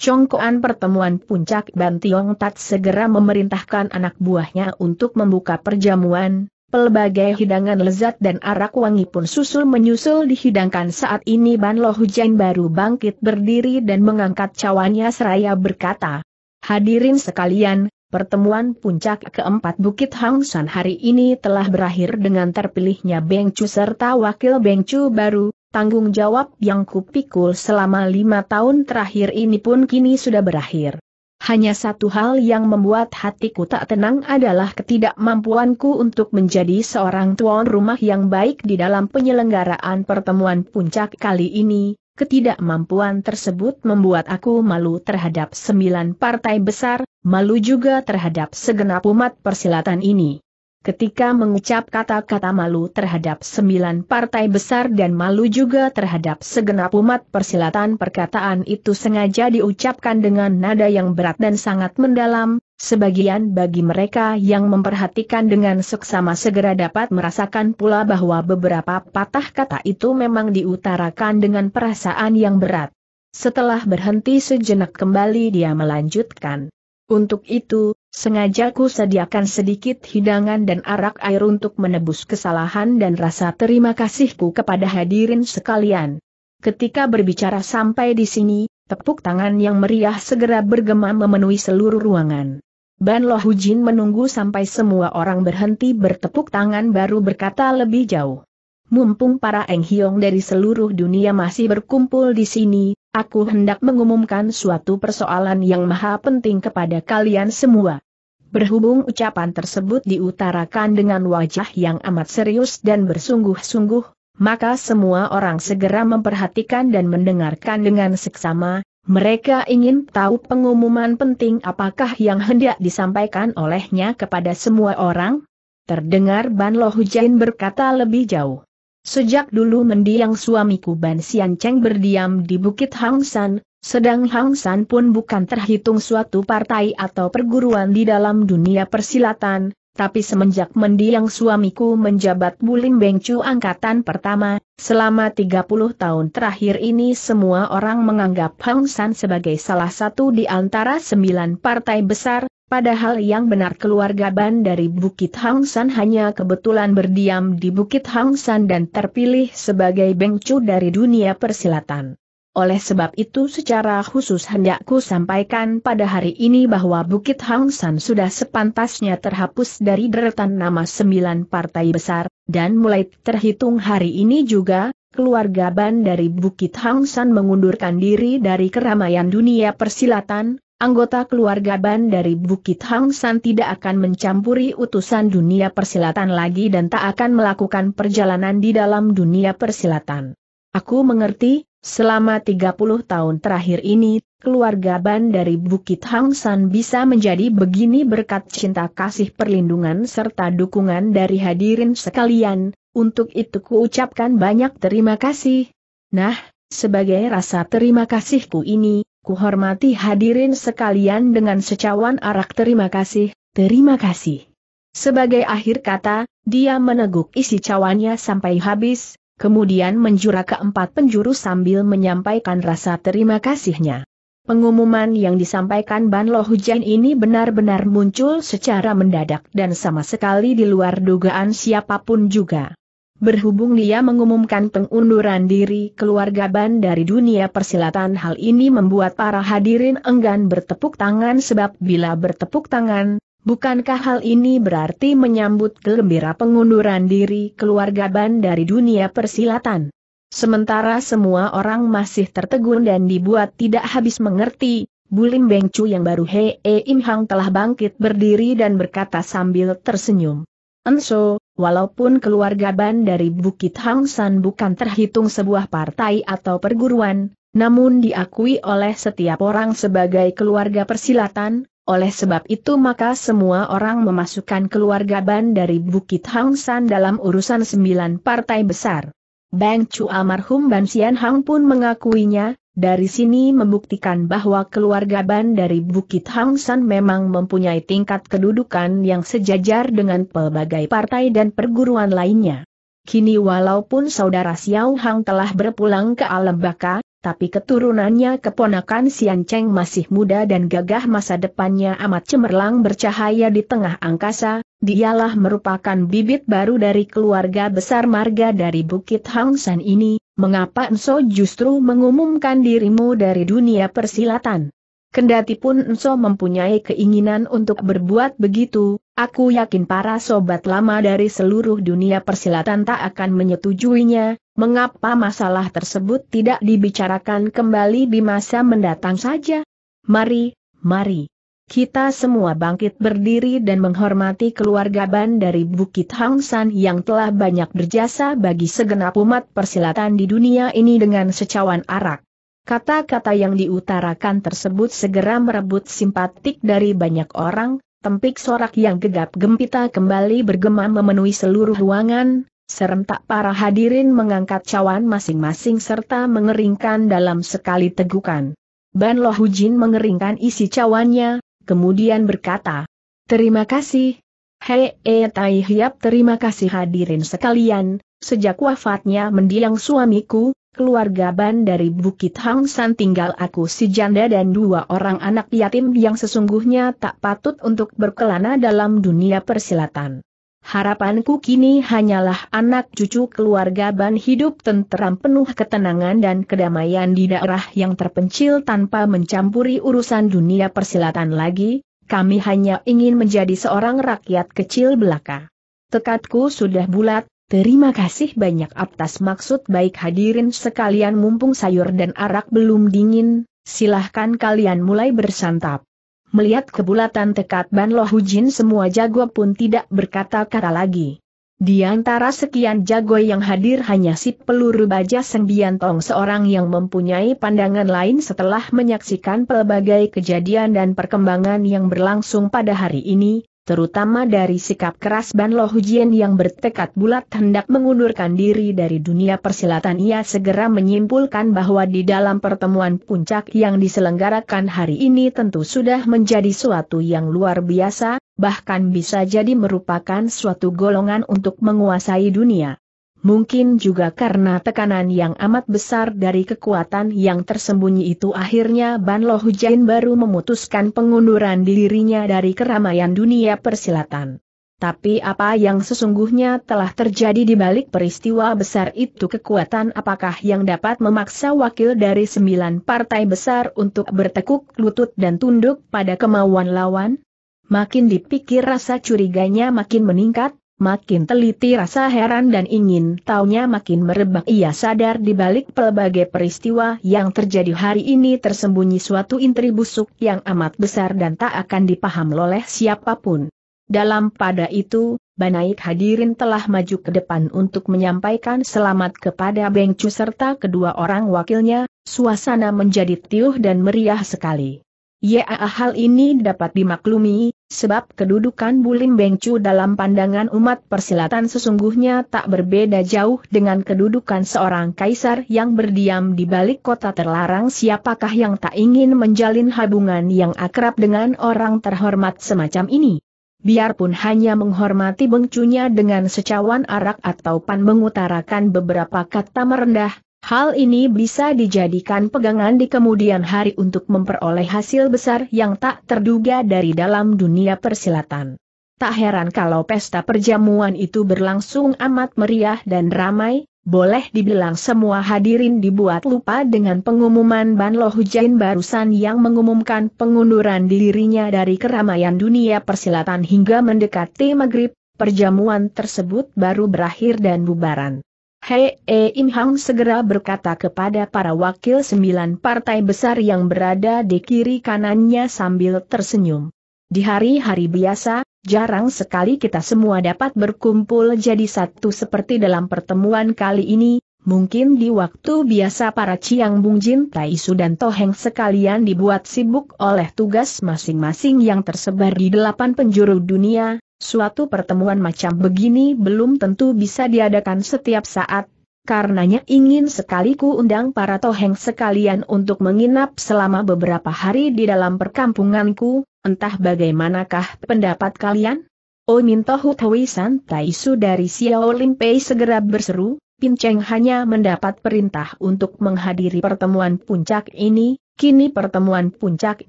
Congkoan pertemuan puncak Ban Tiong Tat segera memerintahkan anak buahnya untuk membuka perjamuan, pelbagai hidangan lezat dan arak wangi pun susul menyusul dihidangkan saat ini Ban Lo Hujan baru bangkit berdiri dan mengangkat cawannya seraya berkata, Hadirin sekalian, Pertemuan puncak keempat Bukit Hang San hari ini telah berakhir dengan terpilihnya Beng Chu serta wakil Beng Chu baru, tanggung jawab yang kupikul selama lima tahun terakhir ini pun kini sudah berakhir. Hanya satu hal yang membuat hatiku tak tenang adalah ketidakmampuanku untuk menjadi seorang tuan rumah yang baik di dalam penyelenggaraan pertemuan puncak kali ini, ketidakmampuan tersebut membuat aku malu terhadap sembilan partai besar, malu juga terhadap segenap umat persilatan ini. Ketika mengucap kata-kata malu terhadap sembilan partai besar dan malu juga terhadap segenap umat persilatan perkataan itu sengaja diucapkan dengan nada yang berat dan sangat mendalam, Sebagian bagi mereka yang memperhatikan dengan seksama segera dapat merasakan pula bahwa beberapa patah kata itu memang diutarakan dengan perasaan yang berat. Setelah berhenti sejenak kembali dia melanjutkan. Untuk itu, sengaja ku sediakan sedikit hidangan dan arak air untuk menebus kesalahan dan rasa terima kasihku kepada hadirin sekalian. Ketika berbicara sampai di sini, tepuk tangan yang meriah segera bergema memenuhi seluruh ruangan. Ban Lohu Jin menunggu sampai semua orang berhenti bertepuk tangan baru berkata lebih jauh. Mumpung para Eng Hiong dari seluruh dunia masih berkumpul di sini, aku hendak mengumumkan suatu persoalan yang maha penting kepada kalian semua. Berhubung ucapan tersebut diutarakan dengan wajah yang amat serius dan bersungguh-sungguh, maka semua orang segera memperhatikan dan mendengarkan dengan seksama, mereka ingin tahu pengumuman penting apakah yang hendak disampaikan olehnya kepada semua orang? Terdengar Ban Lo Hujain berkata lebih jauh. Sejak dulu mendiang suamiku Ban Sian Cheng berdiam di Bukit Hang San, sedang Hang San pun bukan terhitung suatu partai atau perguruan di dalam dunia persilatan, tapi semenjak mendiang suamiku menjabat Bulim Bengcu angkatan pertama, selama 30 tahun terakhir ini semua orang menganggap Hang San sebagai salah satu di antara sembilan partai besar, padahal yang benar keluarga Ban dari Bukit Hang San hanya kebetulan berdiam di Bukit Hang San dan terpilih sebagai Bengcu dari dunia persilatan. Oleh sebab itu secara khusus hendakku sampaikan pada hari ini bahwa Bukit Hang San sudah sepantasnya terhapus dari deretan nama sembilan partai besar, dan mulai terhitung hari ini juga, keluarga Ban dari Bukit Hang San mengundurkan diri dari keramaian dunia persilatan, anggota keluarga Ban dari Bukit Hang San tidak akan mencampuri utusan dunia persilatan lagi dan tak akan melakukan perjalanan di dalam dunia persilatan. Aku mengerti, Selama 30 tahun terakhir ini, keluarga Ban dari Bukit Hang San bisa menjadi begini berkat cinta kasih perlindungan serta dukungan dari hadirin sekalian, untuk itu ucapkan banyak terima kasih. Nah, sebagai rasa terima kasihku ini, kuhormati hadirin sekalian dengan secawan arak terima kasih, terima kasih. Sebagai akhir kata, dia meneguk isi cawannya sampai habis, kemudian menjura ke empat penjuru sambil menyampaikan rasa terima kasihnya. Pengumuman yang disampaikan Ban Lo Hujan ini benar-benar muncul secara mendadak dan sama sekali di luar dugaan siapapun juga. Berhubung dia mengumumkan pengunduran diri keluarga Ban dari dunia persilatan hal ini membuat para hadirin enggan bertepuk tangan sebab bila bertepuk tangan, Bukankah hal ini berarti menyambut gembira pengunduran diri keluarga Ban dari dunia persilatan? Sementara semua orang masih tertegun dan dibuat tidak habis mengerti, Bulim Bengcu yang baru He -he Im Hang telah bangkit berdiri dan berkata sambil tersenyum. Enso, walaupun keluarga Ban dari Bukit Hang San bukan terhitung sebuah partai atau perguruan, namun diakui oleh setiap orang sebagai keluarga persilatan, oleh sebab itu maka semua orang memasukkan keluarga Ban dari Bukit Hang San dalam urusan sembilan partai besar. Bang Chu almarhum Ban Sian Hang pun mengakuinya, dari sini membuktikan bahwa keluarga Ban dari Bukit Hang San memang mempunyai tingkat kedudukan yang sejajar dengan pelbagai partai dan perguruan lainnya. Kini walaupun saudara Xiao Hang telah berpulang ke alam baka, tapi keturunannya keponakan Sian Cheng masih muda dan gagah masa depannya amat cemerlang bercahaya di tengah angkasa, dialah merupakan bibit baru dari keluarga besar marga dari Bukit Hang San ini, mengapa Enso justru mengumumkan dirimu dari dunia persilatan? Kendati pun Enso mempunyai keinginan untuk berbuat begitu, aku yakin para sobat lama dari seluruh dunia persilatan tak akan menyetujuinya, Mengapa masalah tersebut tidak dibicarakan kembali di masa mendatang saja? Mari, mari. Kita semua bangkit berdiri dan menghormati keluarga Ban dari Bukit Hang San yang telah banyak berjasa bagi segenap umat persilatan di dunia ini dengan secawan arak. Kata-kata yang diutarakan tersebut segera merebut simpatik dari banyak orang, tempik sorak yang gegap gempita kembali bergema memenuhi seluruh ruangan, Serentak para hadirin mengangkat cawan masing-masing serta mengeringkan dalam sekali tegukan. Ban Lohujin mengeringkan isi cawannya, kemudian berkata, Terima kasih. Hei e Tai Hiap terima kasih hadirin sekalian, sejak wafatnya mendiang suamiku, keluarga Ban dari Bukit Hang San tinggal aku si janda dan dua orang anak yatim yang sesungguhnya tak patut untuk berkelana dalam dunia persilatan. Harapanku kini hanyalah anak cucu keluarga ban hidup tenteram penuh ketenangan dan kedamaian di daerah yang terpencil tanpa mencampuri urusan dunia persilatan lagi, kami hanya ingin menjadi seorang rakyat kecil belaka. Tekadku sudah bulat, terima kasih banyak atas maksud baik hadirin sekalian mumpung sayur dan arak belum dingin, silahkan kalian mulai bersantap. Melihat kebulatan tekad Ban Lo Hujin semua jago pun tidak berkata kata lagi. Di antara sekian jago yang hadir hanya si peluru baja Sengbian Tong seorang yang mempunyai pandangan lain setelah menyaksikan pelbagai kejadian dan perkembangan yang berlangsung pada hari ini, terutama dari sikap keras Ban Lo Hujien yang bertekad bulat hendak mengundurkan diri dari dunia persilatan ia segera menyimpulkan bahwa di dalam pertemuan puncak yang diselenggarakan hari ini tentu sudah menjadi suatu yang luar biasa, bahkan bisa jadi merupakan suatu golongan untuk menguasai dunia. Mungkin juga karena tekanan yang amat besar dari kekuatan yang tersembunyi itu akhirnya Ban Lo Hujain baru memutuskan pengunduran dirinya dari keramaian dunia persilatan. Tapi apa yang sesungguhnya telah terjadi di balik peristiwa besar itu kekuatan apakah yang dapat memaksa wakil dari sembilan partai besar untuk bertekuk lutut dan tunduk pada kemauan lawan? Makin dipikir rasa curiganya makin meningkat, Makin teliti rasa heran dan ingin taunya makin merebak ia sadar di balik pelbagai peristiwa yang terjadi hari ini tersembunyi suatu intri busuk yang amat besar dan tak akan dipaham oleh siapapun. Dalam pada itu, Banaik hadirin telah maju ke depan untuk menyampaikan selamat kepada Bengcu serta kedua orang wakilnya, suasana menjadi tiuh dan meriah sekali. Ya hal ini dapat dimaklumi, Sebab kedudukan Bulim Bengcu dalam pandangan umat persilatan sesungguhnya tak berbeda jauh dengan kedudukan seorang kaisar yang berdiam di balik kota terlarang siapakah yang tak ingin menjalin hubungan yang akrab dengan orang terhormat semacam ini. Biarpun hanya menghormati bengcunya dengan secawan arak atau pan mengutarakan beberapa kata merendah, Hal ini bisa dijadikan pegangan di kemudian hari untuk memperoleh hasil besar yang tak terduga dari dalam dunia persilatan. Tak heran kalau pesta perjamuan itu berlangsung amat meriah dan ramai, boleh dibilang semua hadirin dibuat lupa dengan pengumuman Ban Lo Hujain barusan yang mengumumkan pengunduran dirinya dari keramaian dunia persilatan hingga mendekati maghrib, perjamuan tersebut baru berakhir dan bubaran. Hei e Im Hang segera berkata kepada para wakil sembilan partai besar yang berada di kiri kanannya sambil tersenyum. Di hari-hari biasa, jarang sekali kita semua dapat berkumpul jadi satu seperti dalam pertemuan kali ini, mungkin di waktu biasa para Ciang Bung Jin Tai Su dan Toheng sekalian dibuat sibuk oleh tugas masing-masing yang tersebar di delapan penjuru dunia, Suatu pertemuan macam begini belum tentu bisa diadakan setiap saat, karenanya ingin sekali ku undang para toheng sekalian untuk menginap selama beberapa hari di dalam perkampunganku, entah bagaimanakah pendapat kalian? Oh minta Hutwi santai Taisu dari Xiao Limpei segera berseru, Pin Cheng hanya mendapat perintah untuk menghadiri pertemuan puncak ini, kini pertemuan puncak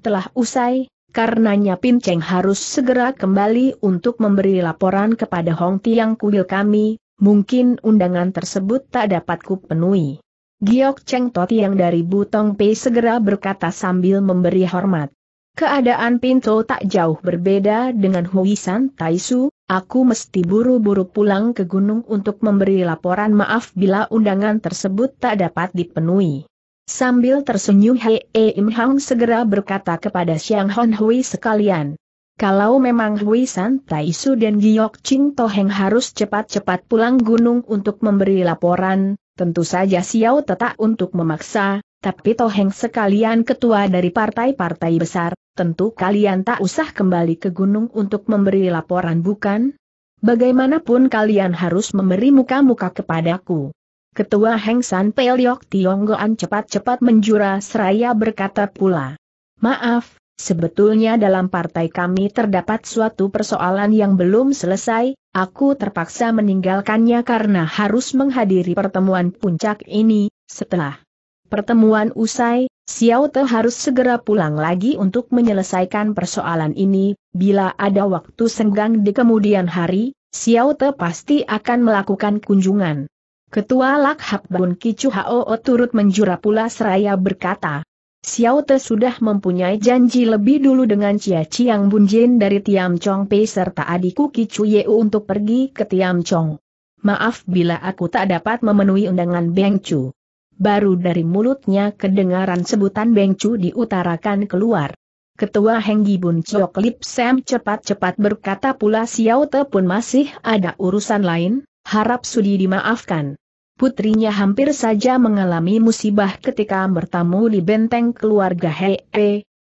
telah usai, Karenanya Pin Cheng harus segera kembali untuk memberi laporan kepada Hong Tiang Kuil kami, mungkin undangan tersebut tak dapat kupenuhi. Giok Cheng Toti yang dari Butong Pei segera berkata sambil memberi hormat. Keadaan Pinto tak jauh berbeda dengan Huisan Taisu, aku mesti buru-buru pulang ke gunung untuk memberi laporan maaf bila undangan tersebut tak dapat dipenuhi. Sambil tersenyum Hei e Im Hang segera berkata kepada Xiang Hon Hui sekalian. Kalau memang Hui San Tai Su dan Giok Ching Toheng harus cepat-cepat pulang gunung untuk memberi laporan, tentu saja Xiao tetap untuk memaksa, tapi Toheng sekalian ketua dari partai-partai besar, tentu kalian tak usah kembali ke gunung untuk memberi laporan bukan? Bagaimanapun kalian harus memberi muka-muka kepadaku. Ketua Heng San Peliok Tionggoan cepat-cepat menjura seraya berkata pula. Maaf, sebetulnya dalam partai kami terdapat suatu persoalan yang belum selesai, aku terpaksa meninggalkannya karena harus menghadiri pertemuan puncak ini, setelah pertemuan usai, Xiao Te harus segera pulang lagi untuk menyelesaikan persoalan ini, bila ada waktu senggang di kemudian hari, Xiao Te pasti akan melakukan kunjungan. Ketua Lakhap Bun Kicu Hoo turut menjura pula seraya berkata, Xiao Te sudah mempunyai janji lebih dulu dengan Cia Chiang Bunjin dari Tiam Chong Pei serta adikku Kicu Yeu untuk pergi ke Tiam Chong. Maaf bila aku tak dapat memenuhi undangan Beng Chu. Baru dari mulutnya kedengaran sebutan Beng Chu diutarakan keluar. Ketua Henggi Bun Chok Lip Sam cepat-cepat berkata pula Xiao Te pun masih ada urusan lain, harap sudi dimaafkan. Putrinya hampir saja mengalami musibah ketika bertamu di benteng keluarga Hei,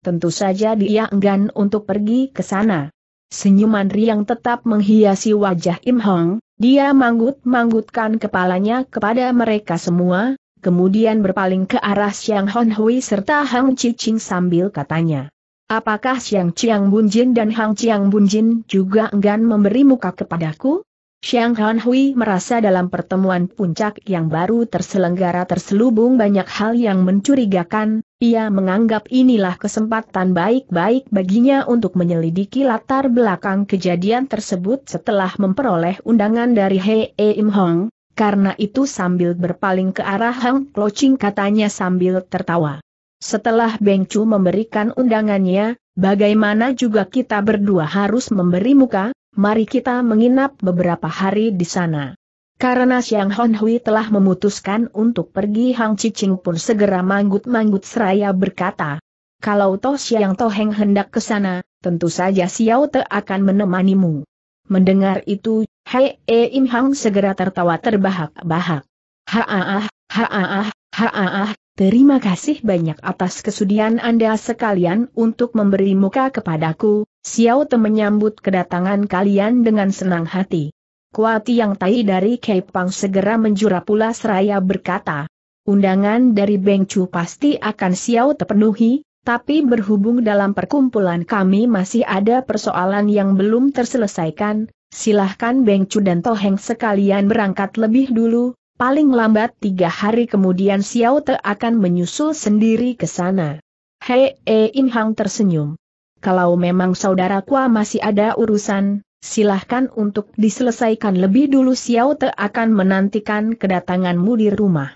tentu saja dia enggan untuk pergi ke sana. Senyuman riang tetap menghiasi wajah Im Hong, dia manggut-manggutkan kepalanya kepada mereka semua, kemudian berpaling ke arah Xiang Hon Hui serta Hang Cicing sambil katanya. Apakah Xiang Chiang Bunjin dan Hang Chiang Bunjin juga enggan memberi muka kepadaku? Xiang Hui merasa dalam pertemuan puncak yang baru terselenggara terselubung banyak hal yang mencurigakan, ia menganggap inilah kesempatan baik-baik baginya untuk menyelidiki latar belakang kejadian tersebut setelah memperoleh undangan dari He Im Hong, karena itu sambil berpaling ke arah Hang Kloching katanya sambil tertawa. Setelah Beng Chu memberikan undangannya, bagaimana juga kita berdua harus memberi muka, mari kita menginap beberapa hari di sana. Karena Siang Hon Hui telah memutuskan untuk pergi Hang Cicing pun segera manggut-manggut seraya berkata, kalau Toh Xiang Toheng hendak ke sana, tentu saja Xiao Te akan menemanimu. Mendengar itu, Hei E Im Hang segera tertawa terbahak-bahak. Haaah, haaah, haaah, terima kasih banyak atas kesudian Anda sekalian untuk memberi muka kepadaku, Xiao Te menyambut kedatangan kalian dengan senang hati. Kuati yang tai dari Kepang segera menjura pula seraya berkata, undangan dari Beng Chu pasti akan Xiao Te penuhi, tapi berhubung dalam perkumpulan kami masih ada persoalan yang belum terselesaikan, silahkan Beng Chu dan Toheng sekalian berangkat lebih dulu, paling lambat tiga hari kemudian Xiao Te akan menyusul sendiri ke sana. Hei e Im tersenyum kalau memang saudara kuah masih ada urusan, silahkan untuk diselesaikan lebih dulu Xiao Te akan menantikan kedatanganmu di rumah.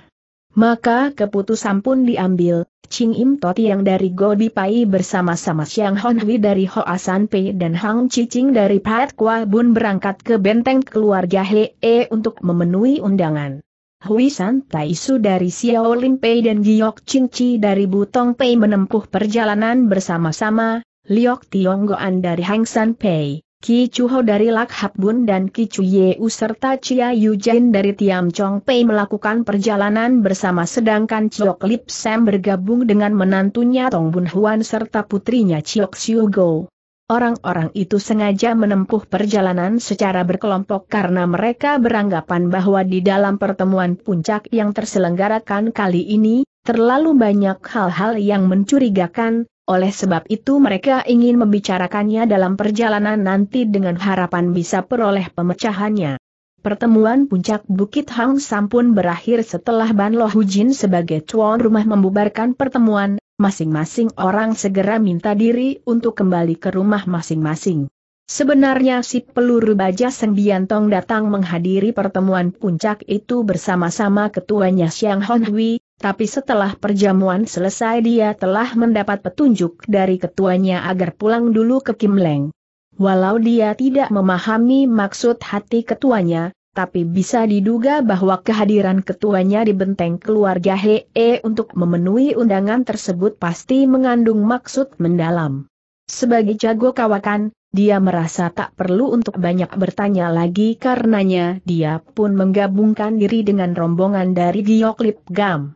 Maka keputusan pun diambil, Ching Im Toti yang dari Godi Pai bersama-sama Xiang Honhui dari Hoasan Pei dan Hang Cicing dari Pat Kwa Bun berangkat ke benteng keluarga E untuk memenuhi undangan. Hui San Tai Su dari Xiao Lim Pei dan Giok Ching Chi dari Butong Pei menempuh perjalanan bersama-sama, Liok Tionggoan dari Hang San Pei, Ki Chuho dari Lak Hap Bun dan Ki Chu Yeu serta Chia Yu Jin dari Tiam Chong Pei melakukan perjalanan bersama sedangkan Chok Lip Sam bergabung dengan menantunya Tong Bun Huan serta putrinya Chok Xiu Go. Orang-orang itu sengaja menempuh perjalanan secara berkelompok karena mereka beranggapan bahwa di dalam pertemuan puncak yang terselenggarakan kali ini, terlalu banyak hal-hal yang mencurigakan, oleh sebab itu mereka ingin membicarakannya dalam perjalanan nanti dengan harapan bisa peroleh pemecahannya. Pertemuan puncak Bukit Hang Sampun berakhir setelah Ban Lo Hujin sebagai tuan rumah membubarkan pertemuan, masing-masing orang segera minta diri untuk kembali ke rumah masing-masing. Sebenarnya si peluru baja Seng Biantong datang menghadiri pertemuan puncak itu bersama-sama ketuanya Xiang Honhui, tapi setelah perjamuan selesai dia telah mendapat petunjuk dari ketuanya agar pulang dulu ke Kim Leng. Walau dia tidak memahami maksud hati ketuanya, tapi bisa diduga bahwa kehadiran ketuanya di benteng keluarga Hee -he e untuk memenuhi undangan tersebut pasti mengandung maksud mendalam. Sebagai jago kawakan, dia merasa tak perlu untuk banyak bertanya lagi karenanya dia pun menggabungkan diri dengan rombongan dari Gioklip Gam.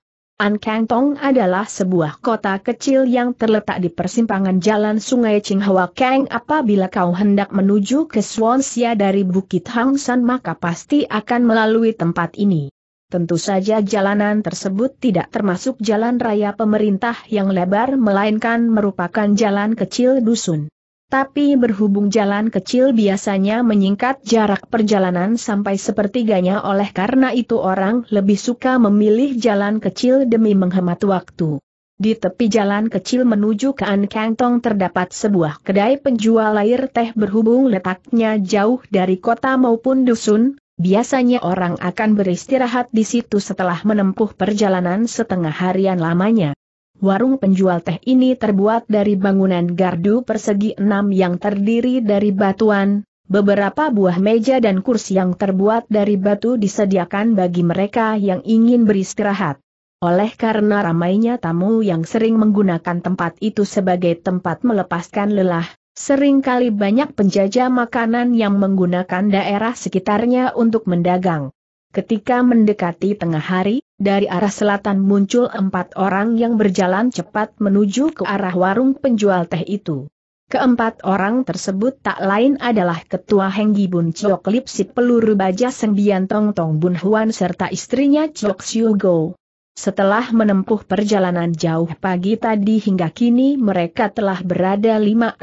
Tong adalah sebuah kota kecil yang terletak di persimpangan jalan sungai Qinghua Kang apabila kau hendak menuju ke Swansea dari Bukit Hang San maka pasti akan melalui tempat ini. Tentu saja jalanan tersebut tidak termasuk jalan raya pemerintah yang lebar melainkan merupakan jalan kecil dusun. Tapi berhubung jalan kecil biasanya menyingkat jarak perjalanan sampai sepertiganya oleh karena itu orang lebih suka memilih jalan kecil demi menghemat waktu. Di tepi jalan kecil menuju ke An Kantong terdapat sebuah kedai penjual air teh berhubung letaknya jauh dari kota maupun dusun, biasanya orang akan beristirahat di situ setelah menempuh perjalanan setengah harian lamanya. Warung penjual teh ini terbuat dari bangunan gardu persegi enam yang terdiri dari batuan, beberapa buah meja dan kursi yang terbuat dari batu disediakan bagi mereka yang ingin beristirahat. Oleh karena ramainya tamu yang sering menggunakan tempat itu sebagai tempat melepaskan lelah, seringkali banyak penjajah makanan yang menggunakan daerah sekitarnya untuk mendagang. Ketika mendekati tengah hari, dari arah selatan muncul empat orang yang berjalan cepat menuju ke arah warung penjual teh itu. Keempat orang tersebut tak lain adalah Ketua Henggi Bun Chok Lip peluru baja Sengbian Tong Tong Bun Huan serta istrinya Chok Siu Go. Setelah menempuh perjalanan jauh pagi tadi hingga kini mereka telah berada 560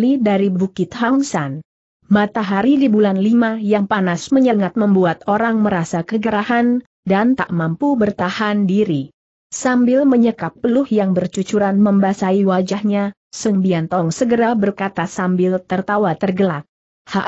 li dari Bukit Hang San matahari di bulan lima yang panas menyengat membuat orang merasa kegerahan, dan tak mampu bertahan diri. Sambil menyekap peluh yang bercucuran membasahi wajahnya, Seng Biantong segera berkata sambil tertawa tergelak. ha!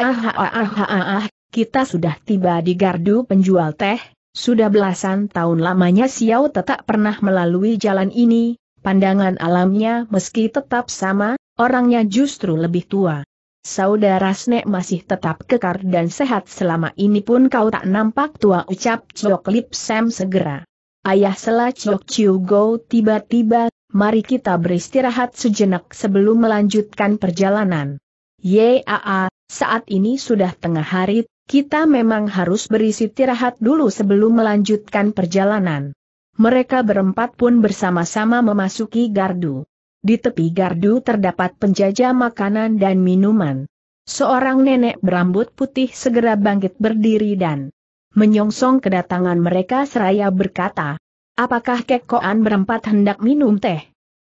kita sudah tiba di gardu penjual teh, sudah belasan tahun lamanya Xiao tetap pernah melalui jalan ini, pandangan alamnya meski tetap sama, orangnya justru lebih tua. Saudara Snek masih tetap kekar dan sehat selama ini pun kau tak nampak tua ucap Chok Lip Sam segera. Ayah Sela Chok Chiu Go tiba-tiba, mari kita beristirahat sejenak sebelum melanjutkan perjalanan. Yaa, saat ini sudah tengah hari, kita memang harus beristirahat dulu sebelum melanjutkan perjalanan. Mereka berempat pun bersama-sama memasuki gardu. Di tepi gardu terdapat penjaja makanan dan minuman. Seorang nenek berambut putih segera bangkit berdiri dan menyongsong kedatangan mereka seraya berkata, Apakah kekoan berempat hendak minum teh?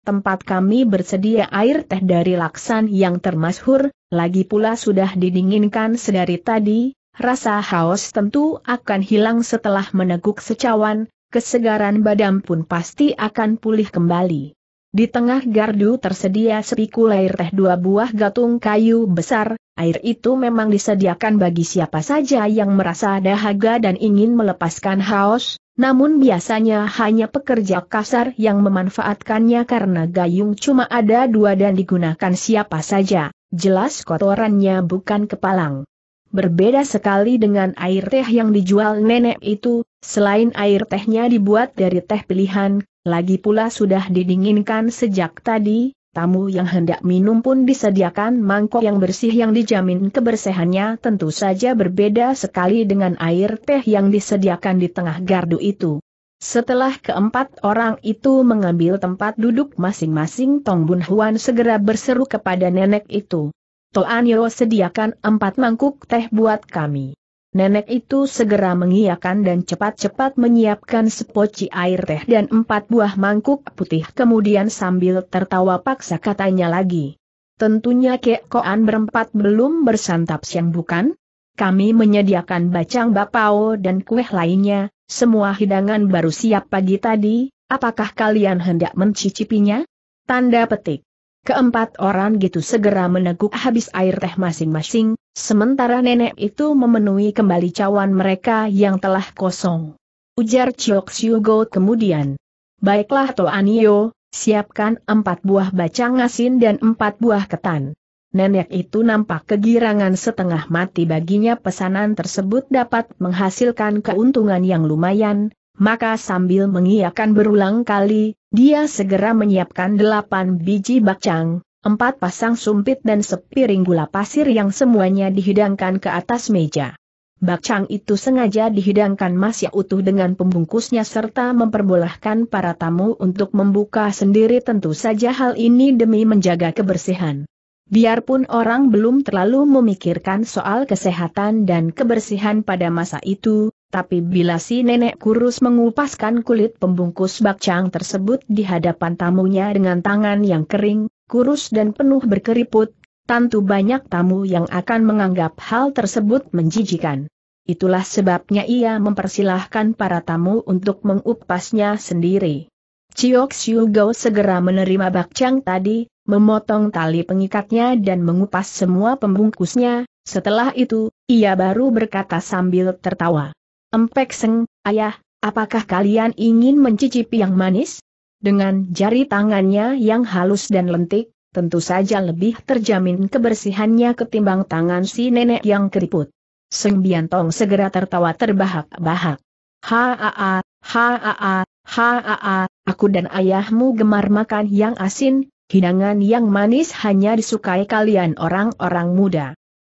Tempat kami bersedia air teh dari laksan yang termasyhur, lagi pula sudah didinginkan sedari tadi, rasa haus tentu akan hilang setelah meneguk secawan, kesegaran badan pun pasti akan pulih kembali. Di tengah gardu tersedia sepiku air teh dua buah gatung kayu besar, air itu memang disediakan bagi siapa saja yang merasa dahaga dan ingin melepaskan haus, namun biasanya hanya pekerja kasar yang memanfaatkannya karena gayung cuma ada dua dan digunakan siapa saja, jelas kotorannya bukan kepalang. Berbeda sekali dengan air teh yang dijual nenek itu, selain air tehnya dibuat dari teh pilihan, lagi pula sudah didinginkan sejak tadi, tamu yang hendak minum pun disediakan mangkok yang bersih yang dijamin kebersihannya tentu saja berbeda sekali dengan air teh yang disediakan di tengah gardu itu. Setelah keempat orang itu mengambil tempat duduk masing-masing Tong Bun Huan segera berseru kepada nenek itu. Toan Yo sediakan empat mangkuk teh buat kami. Nenek itu segera mengiakan dan cepat-cepat menyiapkan sepoci air teh dan empat buah mangkuk putih kemudian sambil tertawa paksa katanya lagi. Tentunya Kek Koan berempat belum bersantap siang bukan? Kami menyediakan bacang bapao dan kueh lainnya, semua hidangan baru siap pagi tadi, apakah kalian hendak mencicipinya? Tanda petik. Keempat orang gitu segera meneguk habis air teh masing-masing, Sementara nenek itu memenuhi kembali cawan mereka yang telah kosong. Ujar Chiok Go kemudian. Baiklah Yeo, siapkan empat buah bacang asin dan empat buah ketan. Nenek itu nampak kegirangan setengah mati baginya pesanan tersebut dapat menghasilkan keuntungan yang lumayan, maka sambil mengiakan berulang kali, dia segera menyiapkan delapan biji bacang, empat pasang sumpit dan sepiring gula pasir yang semuanya dihidangkan ke atas meja. Bakcang itu sengaja dihidangkan masih utuh dengan pembungkusnya serta memperbolehkan para tamu untuk membuka sendiri tentu saja hal ini demi menjaga kebersihan. Biarpun orang belum terlalu memikirkan soal kesehatan dan kebersihan pada masa itu, tapi bila si nenek kurus mengupaskan kulit pembungkus bakcang tersebut di hadapan tamunya dengan tangan yang kering, kurus dan penuh berkeriput, tentu banyak tamu yang akan menganggap hal tersebut menjijikan. Itulah sebabnya ia mempersilahkan para tamu untuk mengupasnya sendiri. Ciok Siu Gao segera menerima bakcang tadi, memotong tali pengikatnya dan mengupas semua pembungkusnya, setelah itu, ia baru berkata sambil tertawa. Empek Seng, ayah, apakah kalian ingin mencicipi yang manis? Dengan jari tangannya yang halus dan lentik, tentu saja lebih terjamin kebersihannya ketimbang tangan si nenek yang keriput. Seng Biantong segera tertawa terbahak-bahak. Haa, haa, haa, aku dan ayahmu gemar makan yang asin, hidangan yang manis hanya disukai kalian orang-orang muda.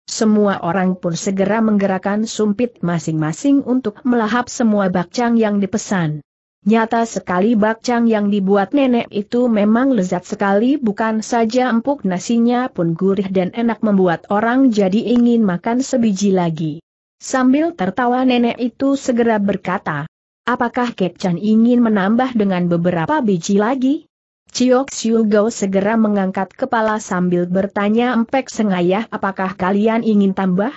Semua orang pun segera menggerakkan sumpit masing-masing untuk melahap semua bakcang yang dipesan. Nyata sekali bakcang yang dibuat nenek itu memang lezat sekali bukan saja empuk nasinya pun gurih dan enak membuat orang jadi ingin makan sebiji lagi. Sambil tertawa nenek itu segera berkata, Apakah Kechan ingin menambah dengan beberapa biji lagi? Ciok Siu segera mengangkat kepala sambil bertanya empek sengayah apakah kalian ingin tambah?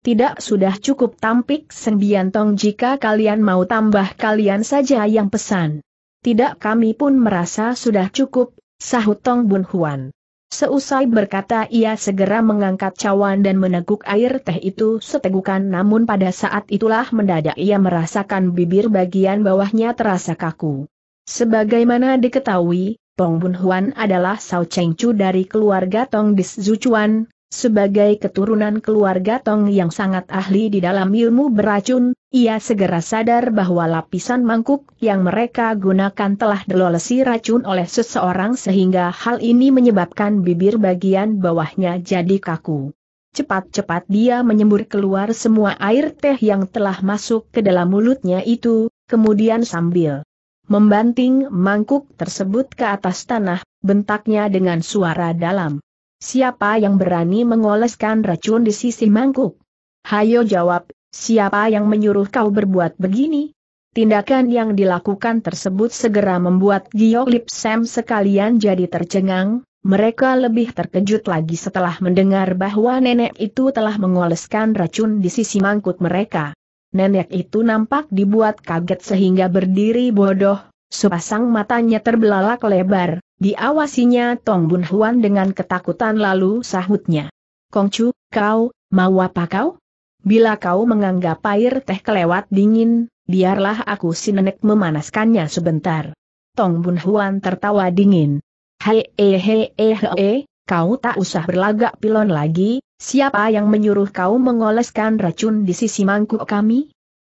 Tidak sudah cukup tampik Sembian Tong jika kalian mau tambah kalian saja yang pesan. Tidak kami pun merasa sudah cukup, sahut Tong Bun Huan. Seusai berkata ia segera mengangkat cawan dan meneguk air teh itu setegukan namun pada saat itulah mendadak ia merasakan bibir bagian bawahnya terasa kaku. Sebagaimana diketahui, Tong Bun Huan adalah Sao Cheng Chu dari keluarga Tong Dis Zuchuan, sebagai keturunan keluarga Tong yang sangat ahli di dalam ilmu beracun, ia segera sadar bahwa lapisan mangkuk yang mereka gunakan telah dilolesi racun oleh seseorang sehingga hal ini menyebabkan bibir bagian bawahnya jadi kaku. Cepat-cepat dia menyembur keluar semua air teh yang telah masuk ke dalam mulutnya itu, kemudian sambil membanting mangkuk tersebut ke atas tanah, bentaknya dengan suara dalam. Siapa yang berani mengoleskan racun di sisi mangkuk? Hayo jawab, siapa yang menyuruh kau berbuat begini? Tindakan yang dilakukan tersebut segera membuat Lip Sam sekalian jadi tercengang, mereka lebih terkejut lagi setelah mendengar bahwa nenek itu telah mengoleskan racun di sisi mangkuk mereka. Nenek itu nampak dibuat kaget sehingga berdiri bodoh, sepasang matanya terbelalak lebar, Diawasinya Tong Bun Huan dengan ketakutan lalu sahutnya. Kongcu, kau, mau apa kau? Bila kau menganggap air teh kelewat dingin, biarlah aku si nenek memanaskannya sebentar. Tong Bun Huan tertawa dingin. Hei eh, eh, he he eh, he he, kau tak usah berlagak pilon lagi, siapa yang menyuruh kau mengoleskan racun di sisi mangkuk kami?